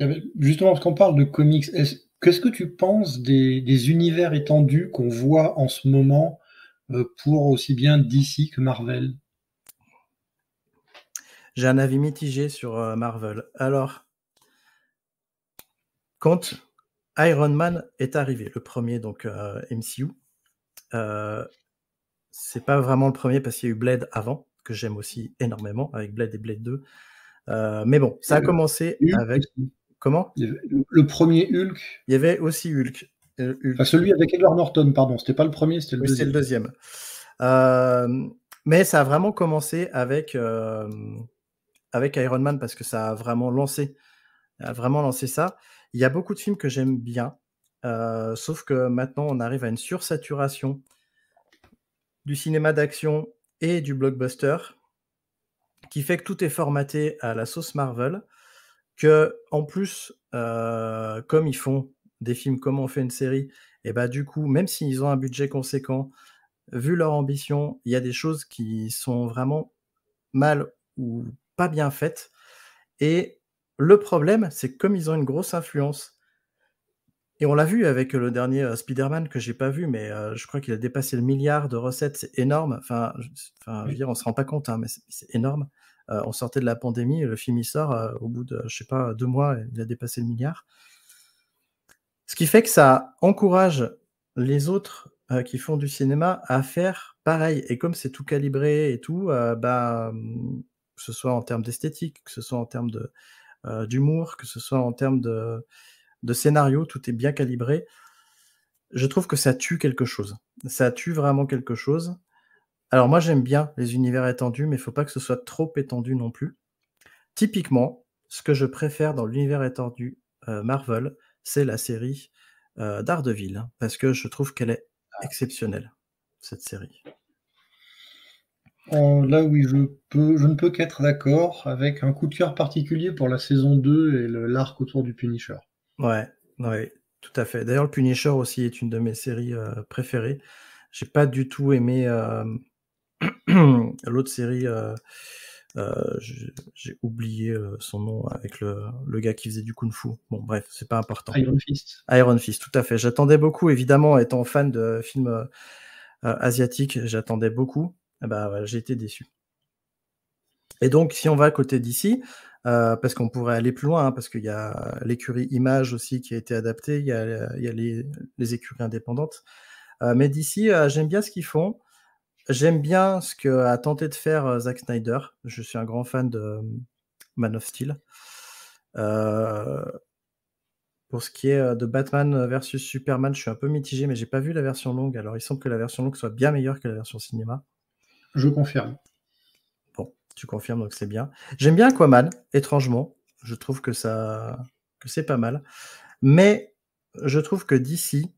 Eh ben, justement, parce qu'on parle de comics, qu'est-ce que tu penses des, univers étendus qu'on voit en ce moment euh, pour aussi bien DC que Marvel J'ai un avis mitigé sur euh, Marvel. Alors, quand Iron Man est arrivé, le premier donc euh, MCU, c'est pas vraiment le premier parce qu'il y a eu Blade avant, que j'aime aussi énormément, avec Blade et Blade 2. mais bon, ça a commencé avec. Comment le, premier Hulk. Il y avait aussi Hulk. Euh, celui avec Edward Norton, pardon. C'était pas le premier, c'était le, deuxième. Euh, mais ça a vraiment commencé avec, euh, avec Iron Man parce que ça a vraiment lancé, a vraiment lancé ça. Il y a beaucoup de films que j'aime bien, sauf que maintenant on arrive à une sursaturation du cinéma d'action et du blockbuster qui fait que tout est formaté à la sauce Marvel que en plus, euh, comme ils font des films, comme on fait une série, et bah du coup, même s'ils ont un budget conséquent, vu leur ambition, il y a des choses qui sont vraiment mal ou pas bien faites. Et le problème, c'est que comme ils ont une grosse influence, et on l'a vu avec le dernier euh, Spider-Man que j'ai pas vu, mais euh, je crois qu'il a dépassé le milliard de recettes, c'est énorme. Enfin, je, on se rend pas compte, hein, mais c'est énorme. Euh, on sortait de la pandémie, le film il sort euh, au bout de, je sais pas, deux mois, il a dépassé le milliard. Ce qui fait que ça encourage les autres euh, qui font du cinéma à faire pareil. Et comme c'est tout calibré et tout, bah, que ce soit en termes d'esthétique, que ce soit en termes d'humour, que ce soit en termes de scénario, tout est bien calibré. Je trouve que ça tue quelque chose. Ça tue vraiment quelque chose. Alors moi j'aime bien les univers étendus, mais il ne faut pas que ce soit trop étendu non plus. Typiquement, ce que je préfère dans l'univers étendu euh, Marvel, c'est la série d'Ardeville, euh, Daredevil, parce que je trouve qu'elle est ah. exceptionnelle, cette série. là oui, je, peux, je ne peux qu'être d'accord avec un coup de cœur particulier pour la saison 2 et l'arc autour du Punisher. Ouais, ouais, tout à fait. D'ailleurs, le Punisher aussi est une de mes séries euh, préférées. J'ai pas du tout aimé l'autre série, euh, euh, j'ai oublié euh, son nom avec le, gars qui faisait du kung fu. Bon, bref, c'est pas important. Iron Fist. Iron Fist, tout à fait. J'attendais beaucoup, évidemment, étant fan de films asiatiques, j'attendais beaucoup. Bah, j'ai été déçu. Et donc, si on va à côté d'ici, parce qu'on pourrait aller plus loin, hein, parce qu'il y a l'écurie Image aussi qui a été adaptée, il y a, les, écuries indépendantes. mais d'ici, j'aime bien ce qu'ils font. J'aime bien ce que a tenté de faire euh, Zack Snyder. Je suis un grand fan de euh, Man of Steel. Euh, pour ce qui est de Batman versus Superman, je suis un peu mitigé, mais j'ai pas vu la version longue. Alors, il semble que la version longue soit bien meilleure que la version cinéma. Je confirme. Bon, tu confirmes, donc c'est bien. J'aime bien Aquaman, étrangement. Je trouve que ça, que c'est pas mal. Mais je trouve que d'ici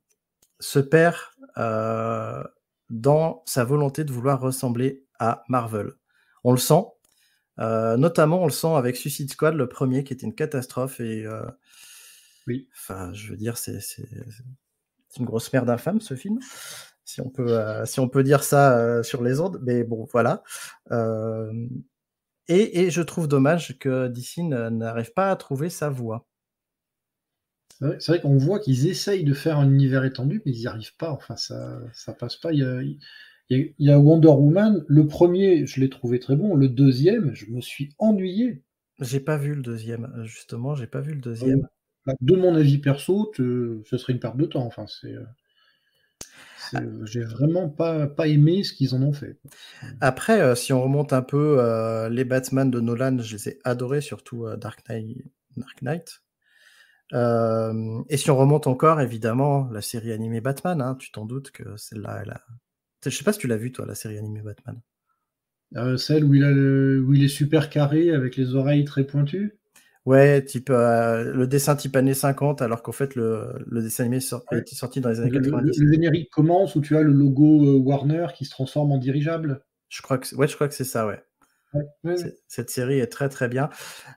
ce perd dans sa volonté de vouloir ressembler à Marvel. On le sent, euh, notamment on le sent avec Suicide Squad, le premier qui était une catastrophe et euh, oui, enfin je veux dire c'est une grosse merde infâme ce film, si on peut euh, si on peut dire ça sur les ordres. mais bon voilà. Et, je trouve dommage que DC n'arrive pas à trouver sa voie. C'est vrai, qu'on voit qu'ils essayent de faire un univers étendu, mais ils n'y arrivent pas. Enfin, ça, ça passe pas. Il y, a, Wonder Woman. Le premier, je l'ai trouvé très bon. Le deuxième, je me suis ennuyé. J'ai pas vu le deuxième, euh, justement. J'ai pas vu le ah deuxième. Bah, de mon avis perso, ce serait une perte de temps. Enfin, c'est. Euh, ah. J'ai vraiment pas, pas aimé ce qu'ils en ont fait. Après, euh, si on remonte un peu, les Batman de Nolan, je les ai adorés, surtout Dark Knight, Dark Knight euh, et si on remonte encore, évidemment, la série animée Batman, hein, tu t'en doutes que celle-là, elle a... Je sais pas si tu l'as vue, toi, la série animée Batman. Euh, celle où il, a il est super carré avec les oreilles très pointues Ouais, type euh, le dessin type années 50, alors qu'en fait le, dessin animé est sorti dans les années 90. Le, générique commence où tu as le logo Warner qui se transforme en dirigeable. Je crois que ouais, je crois que c'est ça, ouais. Cette série est très très bien.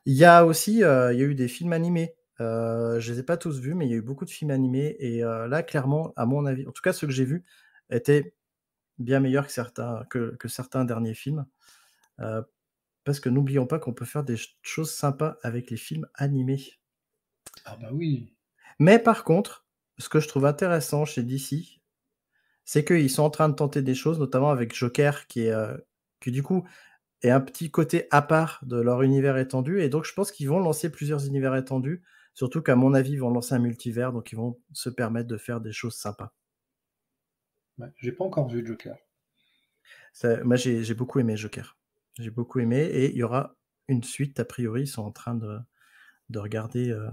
Il y a aussi, il y a eu des films animés je euh, je les ai pas tous vus, mais il y a eu beaucoup de films animés. Et euh, là, clairement, à mon avis, en tout cas ceux que j'ai vus, étaient bien meilleurs que certains, que, certains derniers films. Euh, parce que n'oublions pas qu'on peut faire des choses sympas avec les films animés. Ah bah oui. Mais par contre, ce que je trouve intéressant chez DC, c'est qu'ils sont en train de tenter des choses, notamment avec Joker, qui est qui du coup est un petit côté à part de leur univers étendu. Et donc je pense qu'ils vont lancer plusieurs univers étendus Surtout qu'à mon avis, ils vont lancer un multivers, donc ils vont se permettre de faire des choses sympas. j'ai pas encore vu Joker. moi, j'ai beaucoup aimé Joker. J'ai beaucoup aimé et il y aura une suite, a priori, ils sont en train de, regarder euh,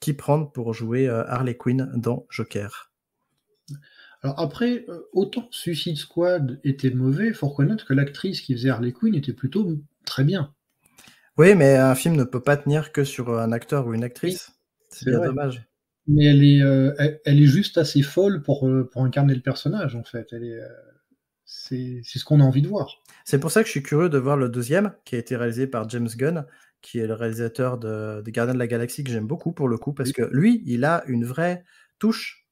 qui prendre pour jouer euh, Harley Quinn dans Joker. Alors après, euh, autant Suicide Squad était mauvais, faut reconnaître que l'actrice qui faisait Harley Quinn était plutôt très bien. Oui, mais un film ne peut pas tenir que sur un acteur ou une actrice. C'est bien dommage. Mais elle est, euh, elle, est juste assez folle pour, euh, pour incarner le personnage, en fait. Elle est, euh, c'est, c'est ce qu'on a envie de voir. C'est pour ça que je suis curieux de voir le deuxième, qui a été réalisé par James Gunn, qui est le réalisateur de, Gardiens de la Galaxie, que j'aime beaucoup pour le coup, parce que lui, il a une vraie touche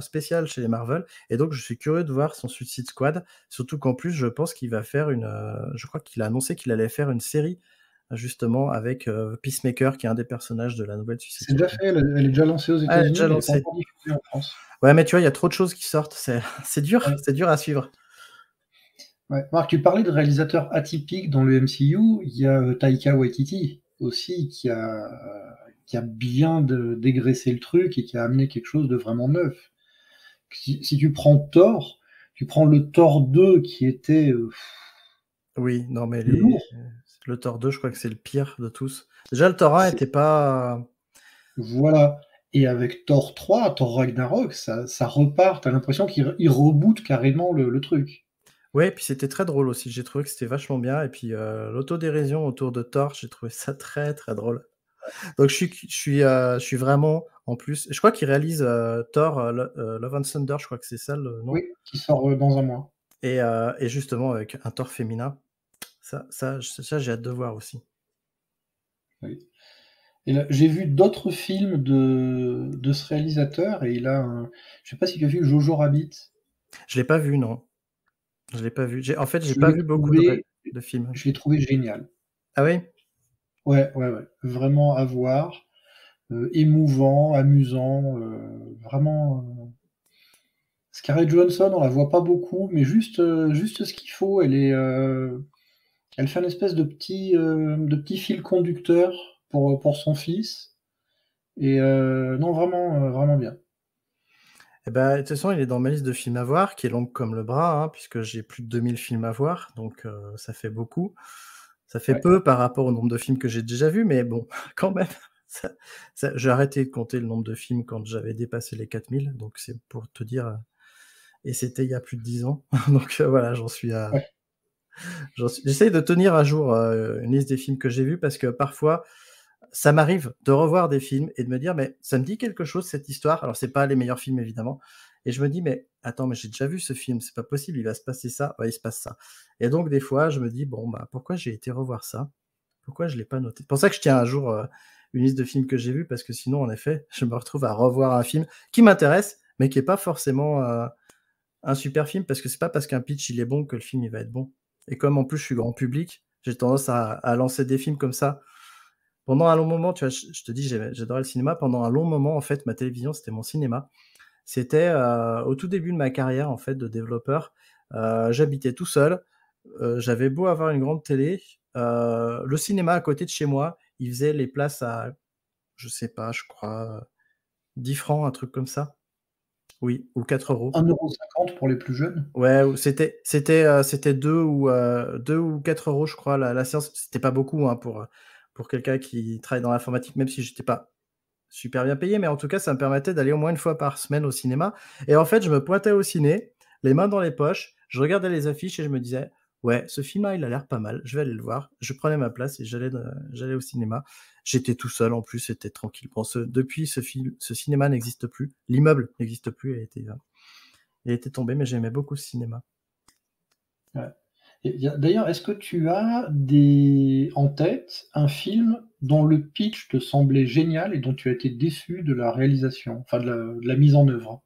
spéciale chez les Marvel. Et donc, je suis curieux de voir son Suicide Squad. Surtout qu'en plus, je pense qu'il va faire une. je crois qu'il a annoncé qu'il allait faire une série justement avec euh, Peacemaker, qui est un des personnages de la nouvelle Suicide C'est déjà fait, elle, est déjà lancée aux États-Unis. déjà en France. Ouais, mais tu vois, il y a trop de choses qui sortent. C'est dur, c'est dur à suivre. Marc, tu parlais de réalisateurs atypiques dans le MCU. Il y a euh, Taika Waititi aussi qui a, qui a bien dégraissé le truc et qui a amené quelque chose de vraiment neuf. Si, tu prends Thor, tu prends le Thor 2 qui était. Euh, oui, non mais les... Le Thor 2, je crois que c'est le pire de tous. Déjà, le Thor 1 n'était pas. Voilà. Et avec Thor 3, Thor Ragnarok, ça, repart. T'as l'impression qu'il reboot carrément le, truc. Oui, et puis c'était très drôle aussi. J'ai trouvé que c'était vachement bien. Et puis euh, l'autodérision autour de Thor, j'ai trouvé ça très très drôle. Donc je suis, je suis, euh, je suis vraiment en plus. Je crois qu'il réalise euh, Thor Love and Thunder, je crois que c'est ça le nom. Oui, qui sort dans un mois. Et, et justement avec un Thor féminin. Ça, ça, j'ai hâte de voir aussi. J'ai vu d'autres films de, ce réalisateur et il a un, je sais pas si tu as vu Jojo Rabbit. Je ne l'ai pas vu non. Je l'ai pas vu. En fait, je n'ai pas vu beaucoup de, films. Je l'ai trouvé génial. Ah oui. Ouais, ouais, ouais. Vraiment à voir, euh, émouvant, amusant, euh, vraiment. Euh, Scarlett Johansson, on la voit pas beaucoup, mais juste, juste ce qu'il faut. Elle est, elle fait une espèce de petit, euh, de petit fil conducteur pour, euh, pour son fils. Et euh, non, vraiment, vraiment bien. Eh ben, de toute façon, il est dans ma liste de films à voir, qui est longue comme le bras, hein, puisque j'ai plus de 2000 films à voir, donc ça fait beaucoup. Ça fait peu par rapport au nombre de films que j'ai déjà vus, mais bon, quand même. j'ai arrêté de compter le nombre de films quand j'avais dépassé les 4000, donc c'est pour te dire. Et c'était il y a plus de 10 ans, donc voilà, j'en suis à, J'essaye de tenir à jour euh, une liste des films que j'ai vus parce que parfois, ça m'arrive de revoir des films et de me dire, mais ça me dit quelque chose cette histoire. Alors, c'est pas les meilleurs films évidemment. Et je me dis, mais attends, mais j'ai déjà vu ce film, c'est pas possible, il va se passer ça, il se passe ça. Et donc, des fois, je me dis, bon, bah, pourquoi j'ai été revoir ça Pourquoi je l'ai pas noté C'est pour ça que je tiens à jour euh, une liste de films que j'ai vus parce que sinon, en effet, je me retrouve à revoir un film qui m'intéresse, mais qui est pas forcément. Euh, un super film parce que c'est pas parce qu'un pitch il est bon que le film il va être bon. Et comme en plus je suis grand public, j'ai tendance à, lancer des films comme ça. Pendant un long moment, tu vois, je, te dis, j'adorais le cinéma. Pendant un long moment, en fait, ma télévision, c'était mon cinéma. C'était euh, au tout début de ma carrière, en fait, de développeur. Euh, j'habitais tout seul. Euh, j'avais beau avoir une grande télé. le cinéma à côté de chez moi, il faisait les places à, je sais pas, je crois, 10 francs, un truc comme ça. Oui, ou 4 euros. 1,50€ pour les plus jeunes. Ouais, c'était c'était euh, c'était 2 ou euh, ou 4 euros, je crois, la, la séance. C'était pas beaucoup hein, pour, euh, pour quelqu'un qui travaille dans l'informatique, même si j'étais pas super bien payé, mais en tout cas, ça me permettait d'aller au moins une fois par semaine au cinéma. Et en fait, je me pointais au ciné, les mains dans les poches, je regardais les affiches et je me disais, ouais, ce film-là, il a l'air pas mal, je vais aller le voir. Je prenais ma place et j'allais, j'allais au cinéma. J'étais tout seul en plus, c'était tranquille. depuis, ce, film, ce cinéma n'existe plus. L'immeuble n'existe plus, il était, il euh, était tombé, mais j'aimais beaucoup ce cinéma. D'ailleurs, est-ce que tu as en tête un film dont le pitch te semblait génial et dont tu as été déçu de la réalisation, enfin de la, mise en œuvre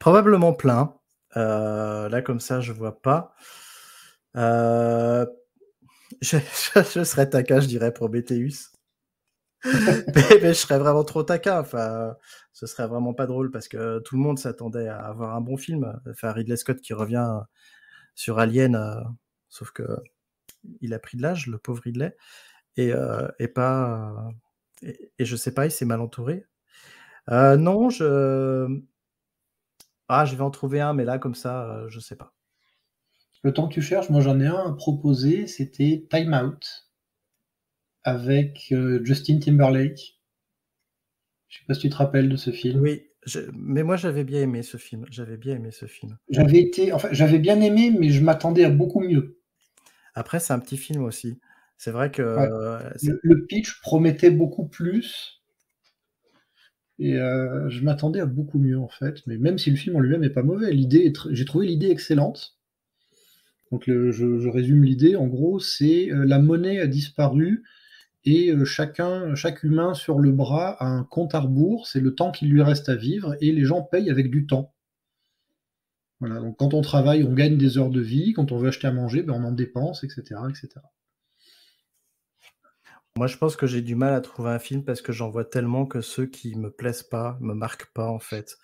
Probablement plein. Euh, là, comme ça, je vois pas. Euh, je, serais taquin, je dirais pour mais, mais, je serais vraiment trop taquin. Enfin, ce serait vraiment pas drôle parce que tout le monde s'attendait à avoir un bon film. Enfin, Ridley Scott qui revient sur Alien, euh, sauf que il a pris de l'âge, le pauvre Ridley, et, euh, et pas. Euh, et, je sais pas, il s'est mal entouré. Euh, non, je. Ah, je vais en trouver un, mais là, comme ça, je sais pas. Le temps que tu cherches, moi j'en ai un à proposer, c'était Time Out avec euh, Justin Timberlake. Je sais pas si tu te rappelles de ce film. Oui, mais moi j'avais bien aimé ce film. J'avais bien aimé ce film. J'avais été, enfin j'avais bien aimé, mais je m'attendais à beaucoup mieux. Après, c'est un petit film aussi. C'est vrai que le, pitch promettait beaucoup plus. Et euh, je m'attendais à beaucoup mieux en fait, mais même si le film en lui-même est pas mauvais, l'idée, j'ai trouvé l'idée excellente. Donc je, résume l'idée, en gros, c'est euh, la monnaie a disparu et euh, chacun, chaque humain sur le bras a un compte à rebours, c'est le temps qu'il lui reste à vivre et les gens payent avec du temps. Voilà, donc quand on travaille, on gagne des heures de vie, quand on veut acheter à manger, ben on en dépense, etc. etc. Moi, je pense que j'ai du mal à trouver un film parce que j'en vois tellement que ceux qui me plaisent pas, me marquent pas en fait.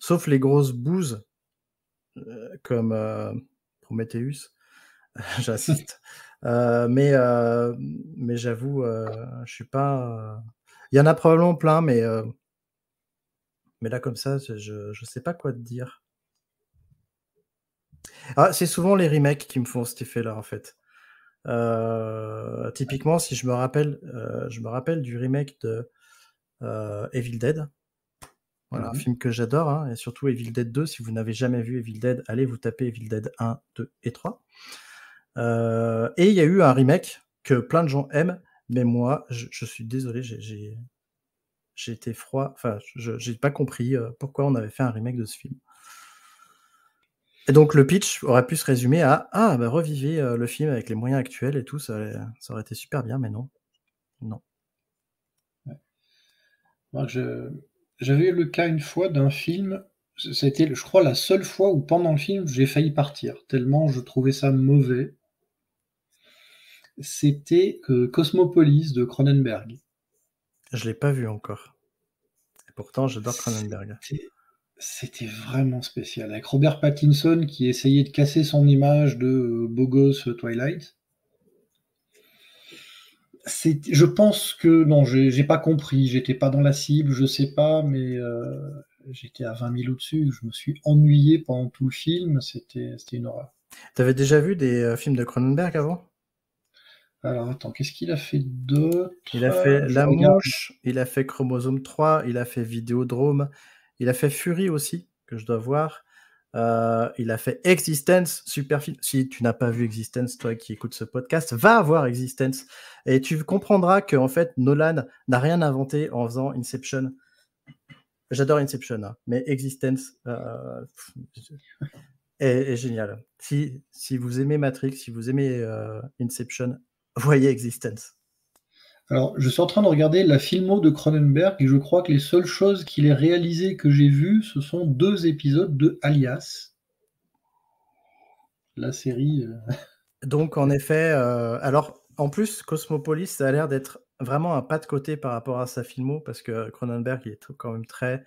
Sauf les grosses bouses, euh, comme Prometheus. j'insiste. Euh, mais euh, mais j'avoue, euh, je suis pas. Il y en a probablement plein, mais mais là comme ça, je je sais pas quoi dire. Ah, c'est souvent les remakes qui me font cet effet-là en fait. typiquement, si je me rappelle, je me rappelle du remake de Evil Dead voilà, un mmh film que j'adore, hein, et surtout Evil Dead 2. Si vous n'avez jamais vu Evil Dead, allez vous taper Evil Dead 1, 2 et 3. Euh, et il y a eu un remake que plein de gens aiment, mais moi, je, suis désolé, j'ai été froid. Enfin, je n'ai pas compris euh, pourquoi on avait fait un remake de ce film. Et donc le pitch aurait pu se résumer à ah bah revivez euh, le film avec les moyens actuels et tout, ça, aurait été super bien, mais non, non. Moi, je, j'avais eu le cas une fois d'un film, c'était je crois la seule fois où pendant le film, j'ai failli partir, tellement je trouvais ça mauvais. C'était, euh, Cosmopolis de Cronenberg. Je l'ai pas vu encore. Et pourtant j'adore Cronenberg. C'était vraiment spécial, avec Robert Pattinson qui essayait de casser son image de, euh, beau gosse euh, Twilight je pense que non, n'ai pas compris, j'étais pas dans la cible, je sais pas, mais euh, j'étais à 20 000 au-dessus, je me suis ennuyé pendant tout le film, c'était une horreur. avais déjà vu des euh, films de Cronenberg avant alors attends, qu'est-ce qu'il a fait d'autre Il a fait La Mouche, il a fait Chromosome 3, il a fait Vidéodrome, il a fait Fury aussi, que je dois voir. Euh, il a fait Existence, super film. Si tu n'as pas vu Existence, toi qui écoutes ce podcast, va voir Existence et tu comprendras que en fait Nolan n'a rien inventé en faisant Inception. J'adore Inception, hein, mais Existence euh, est, génial. Si, vous aimez Matrix, si vous aimez euh, Inception, voyez Existence. Alors, je suis en train de regarder la filmo de Cronenberg et je crois que les seules choses qu'il ait réalisées que j'ai vues, ce sont deux épisodes de Alias, la série. Euh, Donc, en effet, euh, alors, en plus, Cosmopolis, ça a l'air d'être vraiment un pas de côté par rapport à sa filmo, parce que Cronenberg, il est quand même très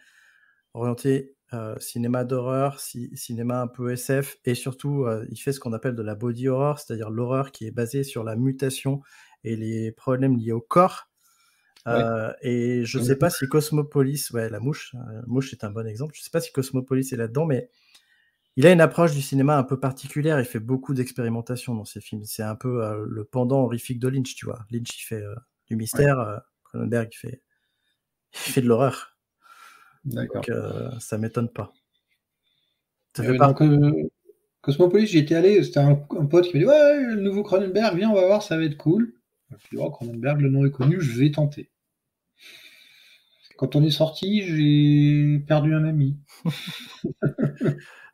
orienté euh, cinéma d'horreur, cinéma un peu SF, et surtout, il fait ce qu'on appelle de la body horror, c'est-à-dire l'horreur qui est basée sur la mutation et les problèmes liés au corps. Euh, et je ne mhm. sais pas si Cosmopolis, ouais, la mouche, euh, la mouche est un bon exemple. Je ne sais pas si Cosmopolis est là-dedans, mais il a une approche du cinéma un peu particulière. Il fait beaucoup d'expérimentation dans ses films. C'est un peu euh, le pendant horrifique de Lynch, tu vois. Lynch, il fait du mystère. Cronenberg, il fait, fait de l'horreur. ça m'étonne pas. Cosmopolis, j'y étais allé. C'était un, un, pote qui m'a dit Ouais, le nouveau Cronenberg, viens, on va voir, ça va être cool. Cronenberg, le nom est connu, je vais tenter. Quand on est sorti, j'ai perdu un ami.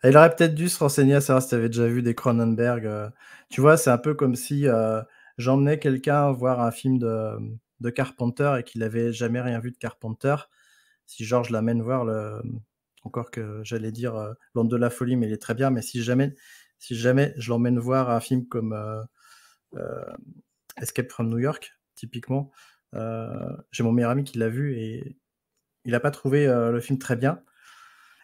Il aurait peut-être dû se renseigner à savoir si tu avais déjà vu des Cronenberg. Euh. Tu vois, c'est un peu comme si euh, j'emmenais quelqu'un voir un film de, de Carpenter et qu'il n'avait jamais rien vu de Carpenter. Si Georges l'amène voir le, encore que j'allais dire euh, L'onde de la folie, mais il est très bien. Mais si jamais, si jamais je l'emmène voir un film comme Escape from New York, typiquement. Euh, j'ai mon meilleur ami qui l'a vu et il n'a pas trouvé euh, le film très bien.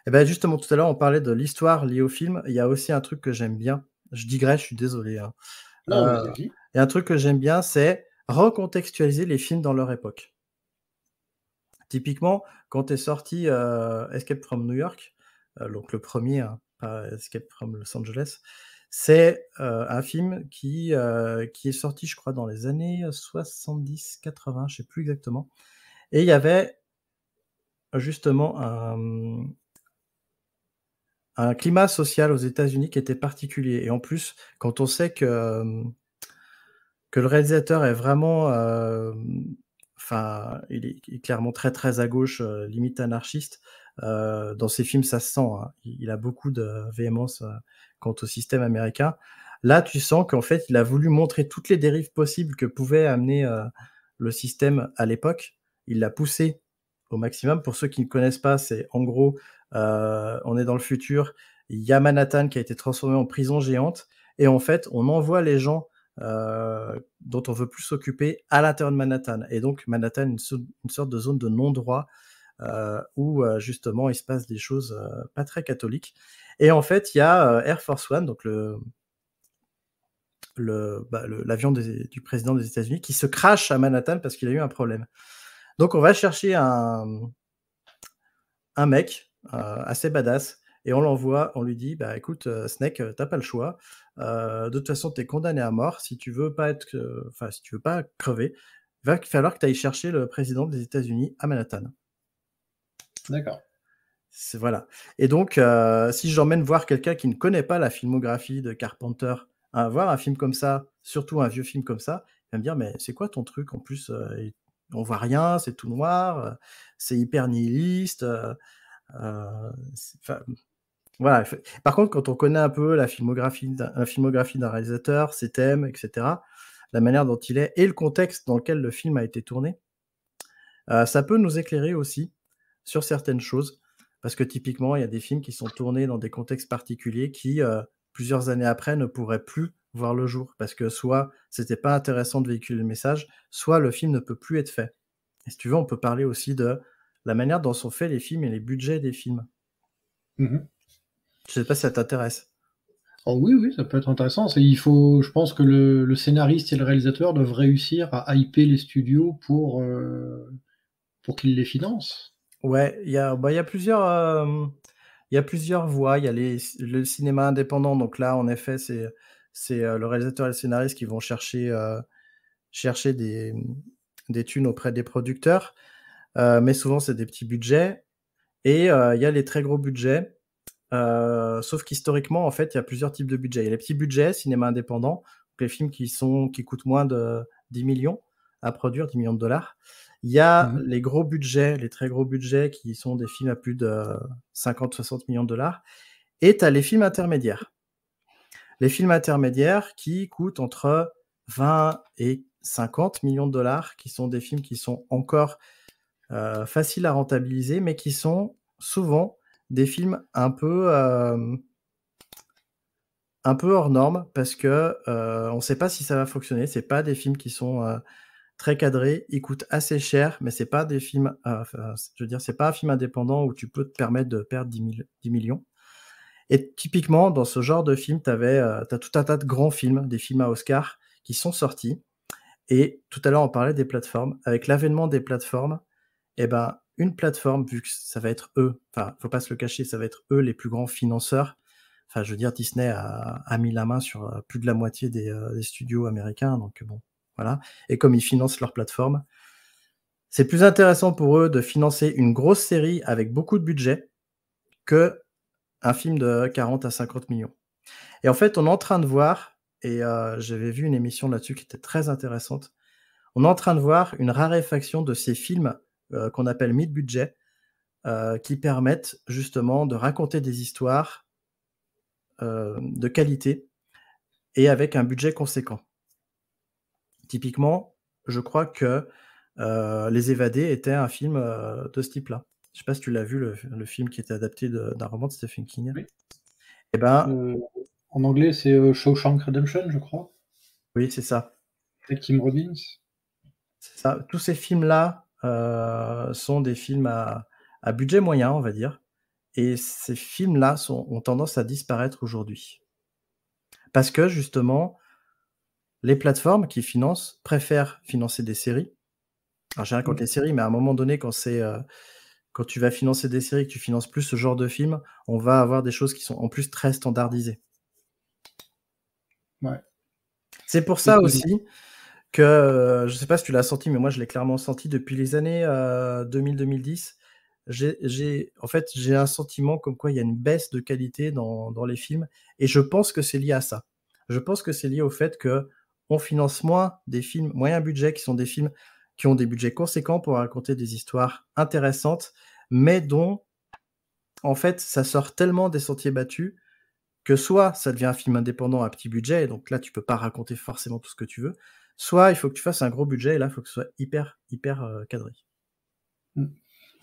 Et eh ben justement, tout à l'heure, on parlait de l'histoire liée au film. Il y a aussi un truc que j'aime bien. Je digresse, je suis désolé. Et hein. euh, un truc que j'aime bien, c'est recontextualiser les films dans leur époque. Typiquement, quand est sorti Escape from New York, donc le premier, hein, Escape from Los Angeles, c'est euh, un film qui, euh, qui est sorti, je crois, dans les années 70, 80, je sais plus exactement. Et il y avait justement un, un climat social aux États-Unis qui était particulier. Et en plus, quand on sait que, que le réalisateur est vraiment euh, enfin, il est clairement très très à gauche, euh, limite anarchiste. Euh, dans ses films, ça se sent. Hein. Il, a beaucoup de véhémence euh, quant au système américain. Là, tu sens qu'en fait, il a voulu montrer toutes les dérives possibles que pouvait amener le système à l'époque. Il l'a poussé au maximum. Pour ceux qui ne connaissent pas, c'est en gros, on est dans le futur. Il y Manhattan qui a été transformé en prison géante. Et en fait, on envoie les gens euh, dont on veut plus s'occuper à l'intérieur de Manhattan. Et donc Manhattan, une, sorte de zone de non-droit euh, où euh, justement il se passe des choses pas très catholiques. Et en fait, il y a Air Force One, donc le bah, l'avion du président des États-Unis qui se crache à Manhattan parce qu'il a eu un problème. Donc on va chercher un, mec assez badass et on l'envoie, on lui dit bah, écoute Snake, t'as pas le choix, euh, de toute façon, tu es condamné à mort. Si tu veux pas être, euh, enfin, si tu veux pas crever, va falloir que tu ailles chercher le président des États-Unis à Manhattan. D'accord. Voilà. Et donc, euh, si j'emmène voir quelqu'un qui ne connaît pas la filmographie de Carpenter, à hein, voir un film comme ça, surtout un vieux film comme ça, il va me dire Mais c'est quoi ton truc En plus, on voit rien, c'est tout noir, c'est hyper nihiliste. Par contre, quand on connaît un peu la filmographie d'un réalisateur, ses thèmes, etc., la manière dont il est et le contexte dans lequel le film a été tourné, euh, ça peut nous éclairer aussi sur certaines choses. Parce que typiquement, il y a des films qui sont tournés dans des contextes particuliers qui, euh, plusieurs années après, ne pourraient plus voir le jour. Parce que soit c'était pas intéressant de véhiculer le message, soit le film ne peut plus être fait. Et si tu veux, on peut parler aussi de la manière dont sont faits les films et les budgets des films. Mm-hmm. Je ne sais pas si ça t'intéresse. Oh oui, oui, ça peut être intéressant. Il faut, je pense que le, scénariste et le réalisateur doivent réussir à hyper les studios pour, euh, pour qu'ils les financent. Ouais, il y, a, bah, plusieurs. Euh, y plusieurs voies. Il y a les, le cinéma indépendant. Donc là, en effet, c'est c'est euh, le réalisateur et le scénariste qui vont chercher, chercher des, des thunes auprès des producteurs. mais souvent, c'est des petits budgets. Et il y a les très gros budgets euh, sauf qu'historiquement, en fait, il y a plusieurs types de budgets. Il y a les petits budgets, cinéma indépendant, les films qui, sont, qui coûtent moins de 10 millions à produire, 10 millions de dollars. Il y a mhm. les gros budgets, les très gros budgets qui sont des films à plus de 50-60 millions de dollars. Et tu as les films intermédiaires. Les films intermédiaires qui coûtent entre 20 et 50 millions de dollars, qui sont des films qui sont encore euh, faciles à rentabiliser, mais qui sont souvent des films un peu euh, un peu hors norme parce que euh, on ne sait pas si ça va fonctionner. C'est pas des films qui sont euh, très cadrés, ils coûtent assez cher, mais c'est pas des films. je veux dire, c'est pas un film indépendant où tu peux te permettre de perdre 10, 10 millions. Et typiquement, dans ce genre de film, tu as tout un tas de grands films, des films à Oscar, qui sont sortis. Et tout à l'heure, on parlait des plateformes. Avec l'avènement des plateformes, et eh ben, une plateforme, vu que ça va être eux, enfin, faut pas se le cacher, ça va être eux les plus grands financeurs. Enfin, je veux dire, Disney a, mis la main sur euh, plus de la moitié euh, des, studios américains, donc bon, voilà. Et comme ils financent leur plateforme, c'est plus intéressant pour eux de financer une grosse série avec beaucoup de budget que un film de 40 à 50 millions. Et en fait, on est en train de voir, et euh, j'avais vu une émission là-dessus qui était très intéressante, on est en train de voir une raréfaction de ces films euh, qu'on appelle mid-budget, euh, qui permettent justement de raconter des histoires euh, de qualité et avec un budget conséquent. Typiquement, je crois que Les Évadés était un film de ce type-là. Je sais pas si tu l'as vu, le, film qui était adapté d'un roman de Stephen King. Oui. Et eh ben, en anglais, c'est Shawshank Redemption, je crois. Oui, c'est ça. c'est Kim Robbins. Ça. Tous ces films-là euh, sont des films à, budget moyen, on va dire. Et ces films-là ont tendance à disparaître aujourd'hui. Parce que justement, les plateformes qui financent préfèrent financer des séries. Alors j'ai rien contre mmh. les séries, mais à un moment donné, quand c'est euh, quand tu vas financer des séries, que tu finances plus ce genre de films on va avoir des choses qui sont en plus très standardisées. Ouais. C'est pour ça aussi que euh, je ne sais pas si tu l'as senti, mais moi je l'ai clairement senti depuis les années 2000-2010. Euh, j'ai, en fait, j'ai un sentiment comme quoi il y a une baisse de qualité dans, dans les films, et je pense que c'est lié à ça. Je pense que c'est lié au fait que on finance moins des films moyen budget, qui sont des films qui ont des budgets conséquents pour raconter des histoires intéressantes, mais dont, en fait, ça sort tellement des sentiers battus que soit ça devient un film indépendant à petit budget, et donc là tu peux pas raconter forcément tout ce que tu veux, soit il faut que tu fasses un gros budget et là, il faut que ce soit hyper, hyper euh, cadré. Hmm.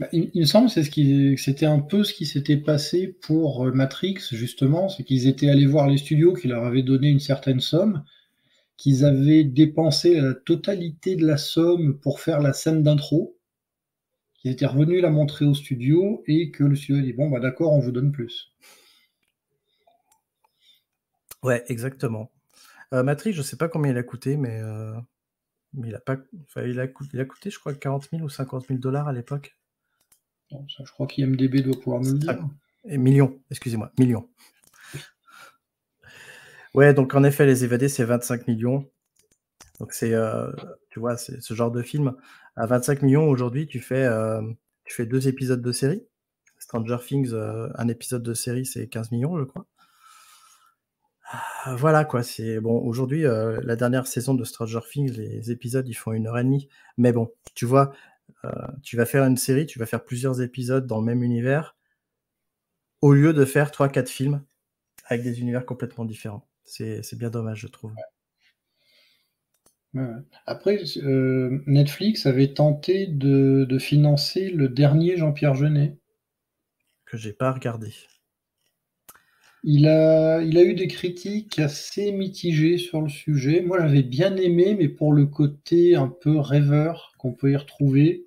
Bah, il, me semble c'est ce qui c'était un peu ce qui s'était passé pour euh, Matrix justement, c'est qu'ils étaient allés voir les studios qui leur avaient donné une certaine somme, qu'ils avaient dépensé la totalité de la somme pour faire la scène d'intro, qu'ils étaient revenus la montrer au studio et que le studio a dit bon bah d'accord on vous donne plus. Ouais exactement. Euh, Matrix, je sais pas combien il a coûté, mais, euh, il, a pas, il, coûté, il a coûté, je crois, 40 000 ou 50 000 dollars à l'époque. je crois qu'IMDB doit pouvoir nous le dire. et millions, excusez-moi, millions. Ouais, donc en effet, Les Évadés, c'est 25 millions. Donc c'est, euh, tu vois, c'est ce genre de film. À 25 millions, aujourd'hui, tu fais, tu fais deux épisodes de série. Stranger Things, un épisode de série, c'est 15 millions, je crois. Ah, voilà quoi, c'est bon. Aujourd'hui, euh, la dernière saison de Stranger Things, les épisodes ils font une heure et demie. Mais bon, tu vois, euh, tu vas faire une série, tu vas faire plusieurs épisodes dans le même univers au lieu de faire 3-4 films avec des univers complètement différents. C'est bien dommage, je trouve. Après, euh, Netflix avait tenté de, de financer le dernier Jean-Pierre Jeunet. Que j'ai pas regardé. Il a, eu des critiques assez mitigées sur le sujet. Moi, j'avais bien aimé, mais pour le côté un peu rêveur qu'on peut y retrouver,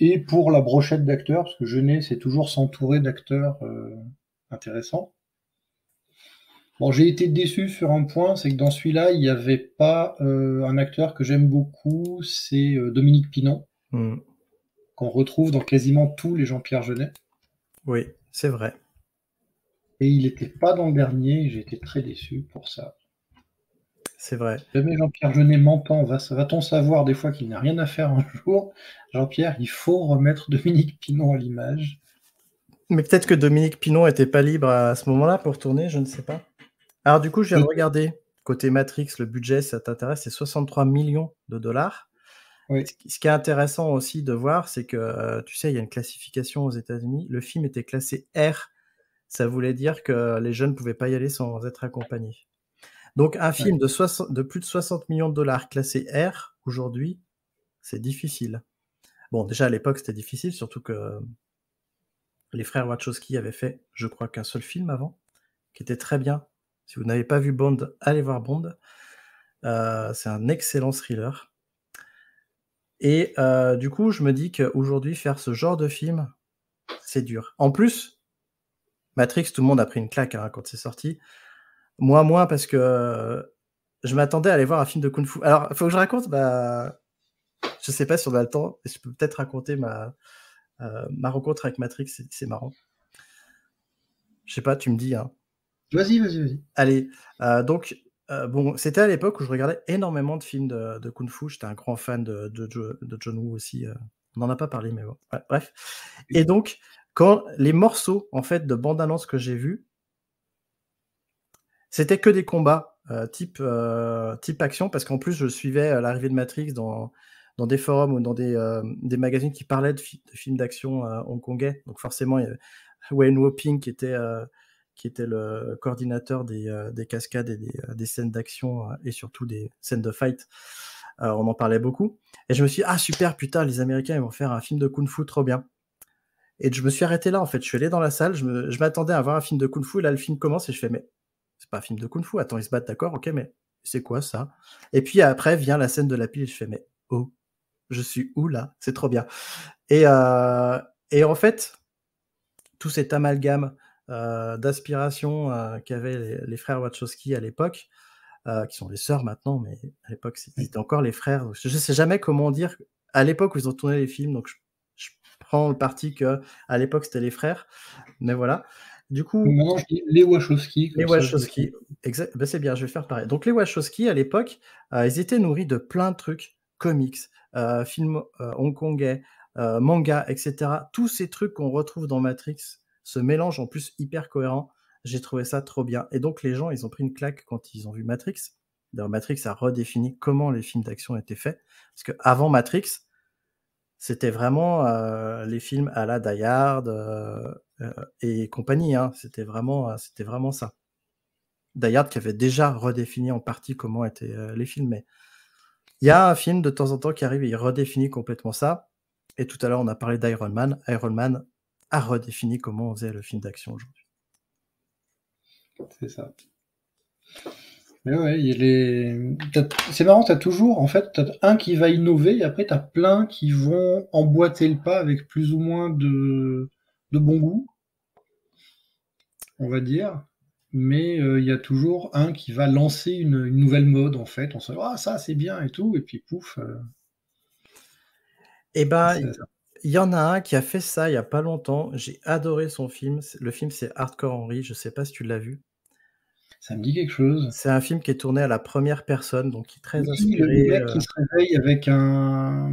et pour la brochette d'acteurs, parce que Genet, c'est toujours s'entourer d'acteurs euh, intéressants. Bon, j'ai été déçu sur un point, c'est que dans celui-là, il n'y avait pas euh, un acteur que j'aime beaucoup, c'est euh, Dominique Pinon, hmm. qu'on retrouve dans quasiment tous les Jean-Pierre Genet. Oui, c'est vrai. Et il n'était pas dans le dernier, j'étais très déçu pour ça. C'est vrai. Jamais Jean-Pierre Jeunet mentant. Va-t-on savoir des fois qu'il n'a rien à faire un jour Jean-Pierre, il faut remettre Dominique Pinon à l'image. Mais peut-être que Dominique Pinon n'était pas libre à ce moment-là pour tourner, je ne sais pas. Alors du coup, je viens de regarder. Côté Matrix, le budget, ça t'intéresse, c'est 63 millions de dollars. Oui. Ce qui est intéressant aussi de voir, c'est que, euh, tu sais, il y a une classification aux États-Unis. Le film était classé R ça voulait dire que les jeunes ne pouvaient pas y aller sans être accompagnés. Donc un film de, de plus de 60 millions de dollars classé R, aujourd'hui, c'est difficile. Bon, déjà à l'époque, c'était difficile, surtout que les frères Wachowski avaient fait, je crois, qu'un seul film avant, qui était très bien. Si vous n'avez pas vu Bond, allez voir Bond. Euh, c'est un excellent thriller. Et euh, du coup, je me dis qu'aujourd'hui, faire ce genre de film, c'est dur. En plus, Matrix, tout le monde a pris une claque hein, quand c'est sorti. Moi, moi, parce que euh, je m'attendais à aller voir un film de Kung Fu. Alors, il faut que je raconte Bah, Je sais pas si on a le temps, mais je peux peut-être raconter ma, euh, ma rencontre avec Matrix, c'est marrant. Je sais pas, tu me dis. Hein. Vas-y, vas-y, vas-y. Allez, euh, donc, bon, c'était à l'époque où je regardais énormément de films de, Kung Fu. J'étais un grand fan de, de, de John Woo aussi. On n'en a pas parlé, mais bon. bref. Et donc, quand les morceaux en fait de bande-annonce que j'ai vus, c'était que des combats euh, type, euh, type action, parce qu'en plus je suivais euh, l'arrivée de Matrix dans, dans des forums ou dans des, magazines qui parlaient de, films d'action hongkongais. Donc forcément, Wayne Woping qui était, qui était le coordinateur des, cascades et des, scènes d'action et surtout des scènes de fight. on en parlait beaucoup. Et je me suis dit, ah super, putain, les Américains, ils vont faire un film de kung-fu trop bien. Et je me suis arrêté là, en fait. Je suis allé dans la salle, je m'attendais à voir un film de Kung Fu. Et là, le film commence et je fais, mais c'est pas un film de Kung Fu. Attends, ils se battent, d'accord, ok, mais c'est quoi ça Et puis après vient la scène de la pile et je fais, mais oh, je suis où là C'est trop bien. Et, euh, en fait, tout cet amalgame euh, d'aspirations euh, qu'avaient les, frères Wachowski à l'époque, qui sont les sœurs maintenant, mais à l'époque, c'était encore les frères. Je ne sais jamais comment dire. À l'époque où ils ont tourné les films, donc je prend le parti que à l'époque c'était les frères. Mais voilà. Du coup, les Wachowski. Les Wachowski, ben, c'est bien, je vais faire pareil. Donc les Wachowski, à l'époque, euh, ils étaient nourris de plein de trucs, comics, euh, films euh, hongkongais, euh, manga, etc. Tous ces trucs qu'on retrouve dans Matrix, se mélange en plus hyper cohérent, j'ai trouvé ça trop bien. Et donc les gens, ils ont pris une claque quand ils ont vu Matrix. D'ailleurs, Matrix a redéfini comment les films d'action étaient faits. Parce que avant Matrix, c'était vraiment euh, les films à la Die euh, euh, et compagnie. Hein. C'était vraiment, vraiment ça. Die Hard qui avait déjà redéfini en partie comment étaient les films. Mais il y a un film de temps en temps qui arrive et il redéfinit complètement ça. Et tout à l'heure, on a parlé d'Iron Man. Iron Man a redéfini comment on faisait le film d'action aujourd'hui. C'est ça il est. C'est marrant, t'as toujours, en fait, t'as un qui va innover et après t'as plein qui vont emboîter le pas avec plus ou moins de, de bon goût, on va dire. Mais euh, il y a toujours un qui va lancer une, nouvelle mode, en fait. On se dit, ah, ça, c'est bien et tout, et puis pouf. Euh, eh ben, il y en a un qui a fait ça il y a pas longtemps. J'ai adoré son film. Le film, c'est Hardcore Henry. Je sais pas si tu l'as vu. Ça me dit quelque chose. C'est un film qui est tourné à la première personne, donc il est très inspiré. Euh, se réveille avec un.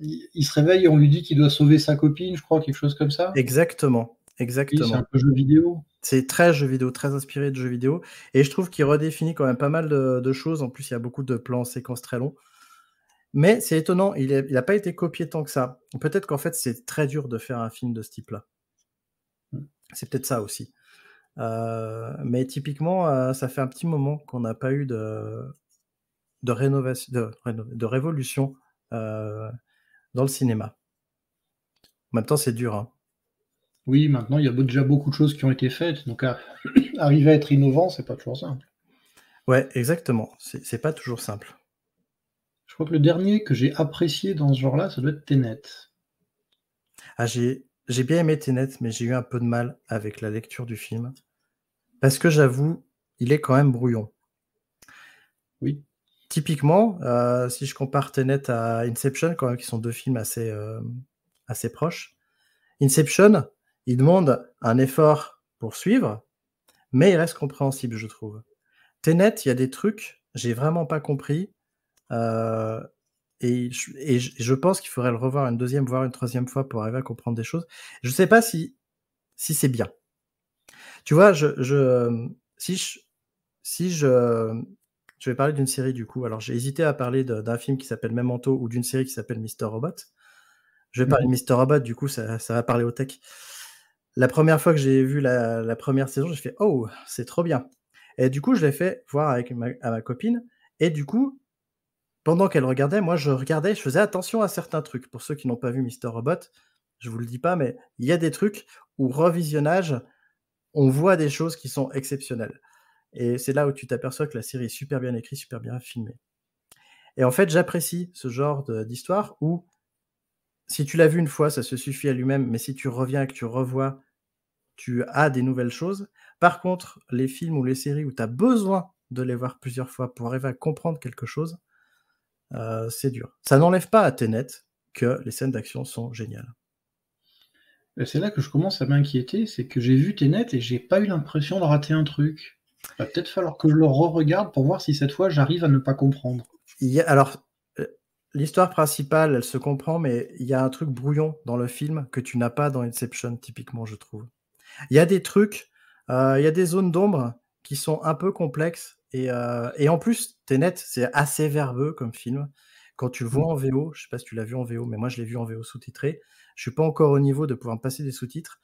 Il se réveille et on lui dit qu'il doit sauver sa copine, je crois, quelque chose comme ça. Exactement. Exactement. c'est un peu jeu vidéo. C'est très jeu vidéo, très inspiré de jeu vidéo. Et je trouve qu'il redéfinit quand même pas mal de, choses. En plus, il y a beaucoup de plans en séquence très longs. Mais c'est étonnant, il n'a pas été copié tant que ça. Peut-être qu'en fait, c'est très dur de faire un film de ce type-là. Hmm. C'est peut-être ça aussi. Euh, mais typiquement, euh, ça fait un petit moment qu'on n'a pas eu de, rénovation, de, révolution euh, dans le cinéma. En même temps, c'est dur. Hein. Oui, maintenant, il y a déjà beaucoup de choses qui ont été faites. Donc, arriver à être innovant, c'est pas toujours simple. Ouais, exactement. C'est pas toujours simple. Je crois que le dernier que j'ai apprécié dans ce genre-là, ça doit être Tenet. Ah, j'ai bien aimé Tenet, mais j'ai eu un peu de mal avec la lecture du film. Parce que j'avoue, il est quand même brouillon. Oui. Typiquement, euh, si je compare Tenet à Inception, quand qui sont deux films assez, euh, assez proches, Inception, il demande un effort pour suivre, mais il reste compréhensible, je trouve. Tenet, il y a des trucs, j'ai vraiment pas compris. Euh, et, je, pense qu'il faudrait le revoir une deuxième, voire une troisième fois pour arriver à comprendre des choses. Je ne sais pas si, si c'est bien. Tu vois, je, euh, si je, si je, je vais parler d'une série du coup. Alors j'ai hésité à parler d'un film qui s'appelle Memento ou d'une série qui s'appelle Mister Robot. Je vais parler de mhm. Mister Robot, du coup ça, va parler au tech. La première fois que j'ai vu la, première saison, j'ai fait oh c'est trop bien. Et du coup je l'ai fait voir avec à ma copine. Et du coup pendant qu'elle regardait, moi je regardais, je faisais attention à certains trucs. Pour ceux qui n'ont pas vu Mister Robot, je vous le dis pas, mais il y a des trucs où revisionnage on voit des choses qui sont exceptionnelles. Et c'est là où tu t'aperçois que la série est super bien écrite, super bien filmée. Et en fait, j'apprécie ce genre d'histoire où, si tu l'as vu une fois, ça se suffit à lui-même, mais si tu reviens et que tu revois, tu as des nouvelles choses. Par contre, les films ou les séries où tu as besoin de les voir plusieurs fois pour arriver à comprendre quelque chose, euh, c'est dur. Ça n'enlève pas à Tenet que les scènes d'action sont géniales. C'est là que je commence à m'inquiéter, c'est que j'ai vu Tenet et j'ai pas eu l'impression de rater un truc. Va peut-être falloir que je le re-regarde pour voir si cette fois j'arrive à ne pas comprendre. alors, euh, l'histoire principale, elle se comprend, mais il y a un truc brouillon dans le film que tu n'as pas dans Inception, typiquement, je trouve. Il y a des trucs, euh, il y a des zones d'ombre qui sont un peu complexes. Et, euh, et en plus, Tenet, c'est assez verbeux comme film. Quand tu le vois mm. en VO, je sais pas si tu l'as vu en VO, mais moi je l'ai vu en VO sous-titré. Je suis pas encore au niveau de pouvoir passer des sous-titres.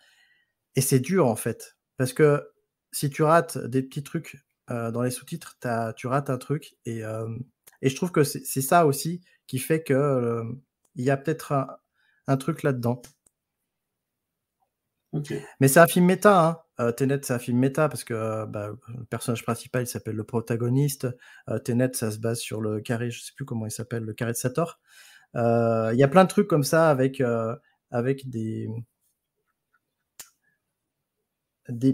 Et c'est dur, en fait. Parce que si tu rates des petits trucs euh, dans les sous-titres, tu rates un truc. Et, euh, je trouve que c'est ça aussi qui fait que euh, y a peut-être un, truc là-dedans. Mais c'est un film méta, hein. c'est un film méta parce que bah, le personnage principal, il s'appelle le protagoniste. Euh, Tenet, ça se base sur le carré, je sais plus comment il s'appelle, le carré de Sator. Il y a plein de trucs comme ça avec avec des,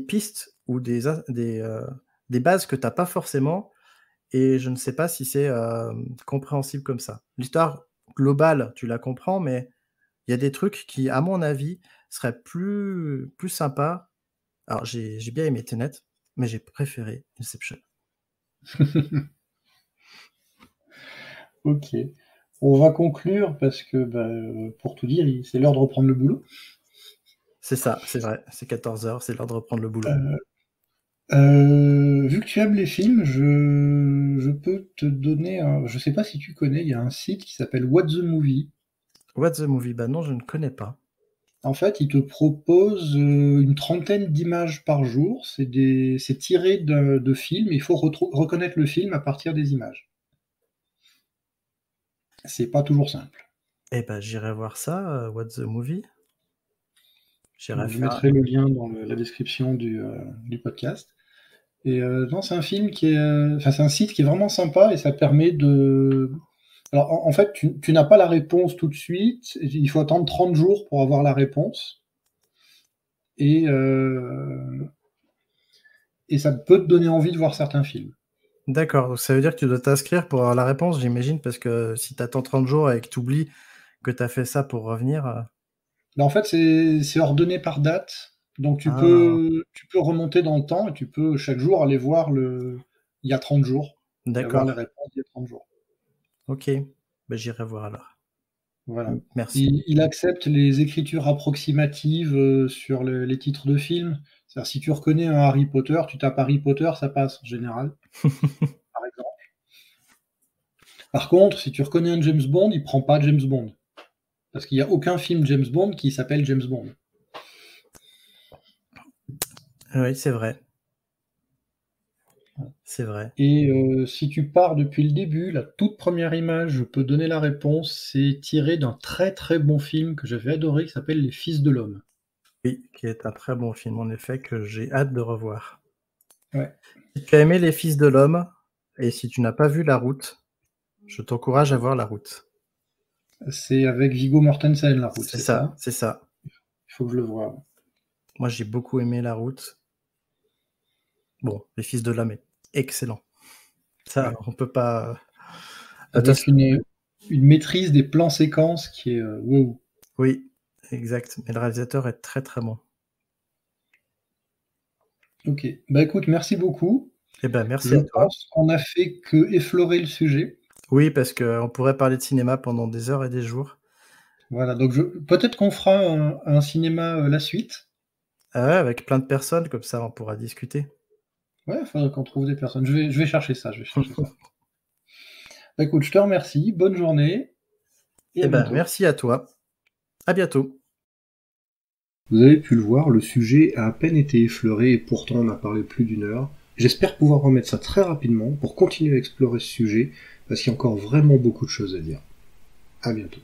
pistes ou des, euh, bases que tu n'as pas forcément. Et je ne sais pas si c'est euh, compréhensible comme ça. L'histoire globale, tu la comprends, mais il y a des trucs qui, à mon avis, seraient plus, plus sympas. Alors, j'ai bien aimé Tenet, mais j'ai préféré Inception. ok. On va conclure parce que, bah, pour tout dire, c'est l'heure de reprendre le boulot. C'est ça, c'est vrai. C'est 14h, c'est l'heure de reprendre le boulot. Euh, euh, vu que tu aimes les films, je, peux te donner. je ne sais pas si tu connais, il y a un site qui s'appelle What's the Movie. What the Movie Bah non, je ne connais pas. En fait, il te propose euh, une trentaine d'images par jour. C'est tiré de films. Il faut reconnaître le film à partir des images c'est pas toujours simple. Eh ben, j'irai voir ça, euh, What's the Movie. je mettrai le lien dans la description du, euh, podcast. Et euh, c'est un film qui est, un site qui est vraiment sympa et ça permet de. Alors en, fait, tu, n'as pas la réponse tout de suite. Il faut attendre 30 jours pour avoir la réponse. Et et ça peut te donner envie de voir certains films. D'accord, donc ça veut dire que tu dois t'inscrire pour avoir la réponse, j'imagine, parce que si tu attends 30 jours et que tu oublies que tu as fait ça pour revenir. Euh. Bah, en fait, c'est ordonné par date. Donc, tu, ah. peux, tu peux remonter dans le temps et tu peux chaque jour aller voir le... il y a 30 jours D'accord, il y a jours. ok. Bah, j'irai voir alors. Mm, il, accepte les écritures approximatives euh, sur les titres de films. si tu reconnais un Harry Potter, tu tapes Harry Potter, ça passe en général. par exemple. Par contre, si tu reconnais un James Bond, il prend pas James Bond. Parce qu'il n'y a aucun film James Bond qui s'appelle James Bond. Oui, c'est vrai. C'est vrai. Et euh, si tu pars depuis le début, la toute première image, je peux donner la réponse, c'est tiré d'un très très bon film que j'avais adoré qui s'appelle Les Fils de l'Homme. Oui, qui est un très bon film en effet que j'ai hâte de revoir. Ouais. Si tu as aimé Les Fils de l'Homme et si tu n'as pas vu La Route, je t'encourage à voir La Route. C'est avec Vigo Mortensen La Route. C'est ça, c'est ça. Il faut que je le voie. Moi j'ai beaucoup aimé La Route. Bon, Les Fils de l'Homme est excellent. Ça, on peut pas. Euh, ah, une, maîtrise des plans séquences qui est euh, wow. Oui, exact. Mais le réalisateur est très très bon. Ok. Bah écoute, merci beaucoup. Eh ben, merci On à toi. a fait que effleurer le sujet. Oui, parce qu'on pourrait parler de cinéma pendant des heures et des jours. Voilà, donc je... peut-être qu'on fera un, cinéma euh, la suite. Ah avec plein de personnes, comme ça on pourra discuter. Ouais, il faudrait qu'on trouve des personnes. Je vais, je vais chercher ça. Je vais chercher ça. Bah, écoute, je te remercie. Bonne journée. Et, eh ben, merci à toi. À bientôt. Vous avez pu le voir, le sujet a à peine été effleuré et pourtant on a parlé plus d'une heure. J'espère pouvoir remettre ça très rapidement pour continuer à explorer ce sujet parce qu'il y a encore vraiment beaucoup de choses à dire. À bientôt.